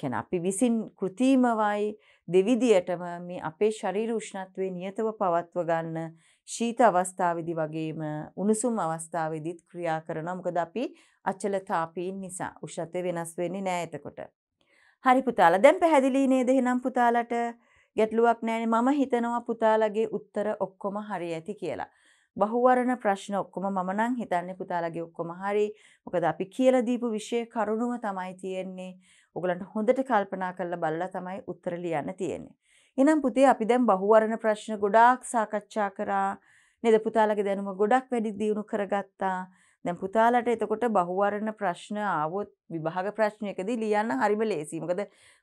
S1: කියන්නේ අපි විසින් કૃතිමවයි දෙවිදියටම මේ අපේ ශරීර උෂ්ණත්වයේ නියතව පවත්ව ගන්න ශීත අවස්ථාවේදී වගේම උණුසුම් අවස්ථාවේදීත් ක්‍රියා කරනවා. මොකද අපි අචල තාපීන් නිසා උෂ්ණත්වය වෙනස් වෙන්නේ නැහැ එතකොට. හරි පුතාලා දැන් පැහැදිලි නේද? එහෙනම් පුතාලට ගැටලුවක් නෑනේ මම හිතනවා පුතාලගේ උත්තර ඔක්කොම හරි ඇති කියලා. බහුවරණ ප්‍රශ්න ඔක්කොම මම නම් හිතන්නේ පුතාලගේ ඔක්කොම හරි. මොකද අපි කියලා දීපු විෂය කරුණුම තමයි තියෙන්නේ. ඔයගලන්ට හොඳට කල්පනා කරලා බලලා තමයි උත්තර ලියන්න තියෙන්නේ. එහෙනම් පුතේ අපි දැන් බහුවරණ ප්‍රශ්න ගොඩාක් සාකච්ඡා කරා. නේද පුතාලගේ දැනුම ගොඩක් වැඩි දියුණු කරගත්තා. දැන් පුතාලට එතකොට බහුවර්ණ ප්‍රශ්න ආවොත් විභාග ප්‍රශ්නයකදී ලියන්න හරිම ලේසියි. මොකද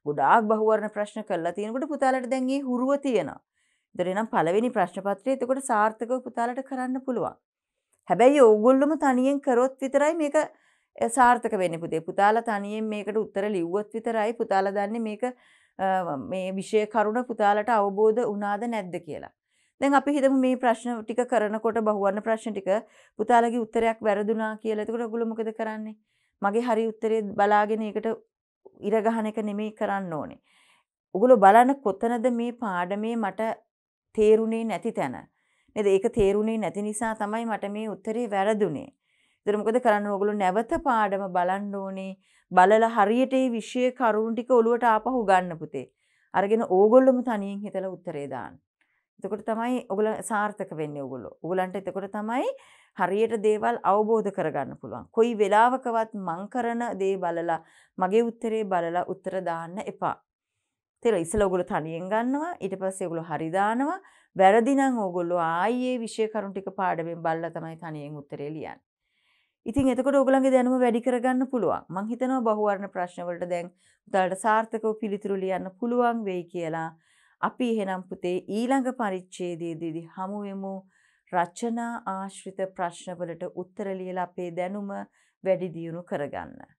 S1: ගොඩාක් බහුවර්ණ ප්‍රශ්න කරලා තියෙනකොට පුතාලට දැන් ඒ හුරුව තියෙනවා. ඒතර එනම් පළවෙනි ප්‍රශ්න පත්‍රය එතකොට සාර්ථකව පුතාලට කරන්න පුළුවන්. හැබැයි ඕගොල්ලොම තනියෙන් කරොත් විතරයි මේක සාර්ථක වෙන්නේ පුතේ. පුතාලා තනියෙන් මේකට උත්තර ලිව්වොත් විතරයි පුතාලා දන්නේ මේක මේ විෂය කරුණ පුතාලට අවබෝධ වුණාද නැද්ද කියලා. දැන් අපි හිතමු මේ ප්‍රශ්න ටික කරනකොට බහුවර්ණ ප්‍රශ්න ටික පුතාලගේ උත්තරයක් වැරදුනා කියලා. එතකොට ඔයගොල්ලෝ මොකද කරන්නේ? මගේ හරි උත්තරේ බලාගෙන ඒකට ඉර ගහන එක නෙමෙයි කරන්න ඕනේ. ඔයගොල්ලෝ බලන කොතනද මේ පාඩමේ මට තේරුනේ නැති තැන. නේද? ඒක තේරුනේ නැති නිසා තමයි මට මේ උත්තරේ වැරදුනේ. ඒතර මොකද කරන්න ඕගොල්ලෝ නැවත පාඩම බලන්න ඕනේ. බලලා හරියට මේ විෂය කරුණු ටික ඔලුවට ආපහු ගන්න පුතේ. අරගෙන ඕගොල්ලොම තනියෙන් හිතලා උත්තරේ දාන්න. එතකොට තමයි ඔගොල්ලෝ සාර්ථක වෙන්නේ ඔගොල්ලෝ. ඔයගලන්ට එතකොට තමයි හරියට දේවල් අවබෝධ කරගන්න පුළුවන්. කොයි වෙලාවකවත් මං කරන දේ බලලා මගේ උත්තරේ බලලා උත්තර දාන්න එපා. තේරෙයි ඉස්සෙල්ලා ඔයගොල්ලෝ තනියෙන් ගන්නවා ඊට පස්සේ ඔයගොල්ලෝ හරි දානවා. වැරදි නම් ඔයගොල්ලෝ ආයේ විෂය කරුණු ටික පාඩමෙන් බලලා තමයි තනියෙන් උත්තරේ ලියන්නේ. ඉතින් එතකොට ඔයගලගේ දැනුම වැඩි කරගන්න පුළුවන්. මං හිතනවා බහුවර්ණ ප්‍රශ්න වලට දැන් උදාලට සාර්ථකව පිළිතුරු ලියන්න පුළුවන් වෙයි කියලා. අපි එහෙනම් පුතේ ඊළඟ පරිච්ඡේදයේදී හමුවෙමු රචනා ආශ්‍රිත ප්‍රශ්නවලට උත්තර ලියලා අපේ දැනුම වැඩි දියුණු කරගන්න.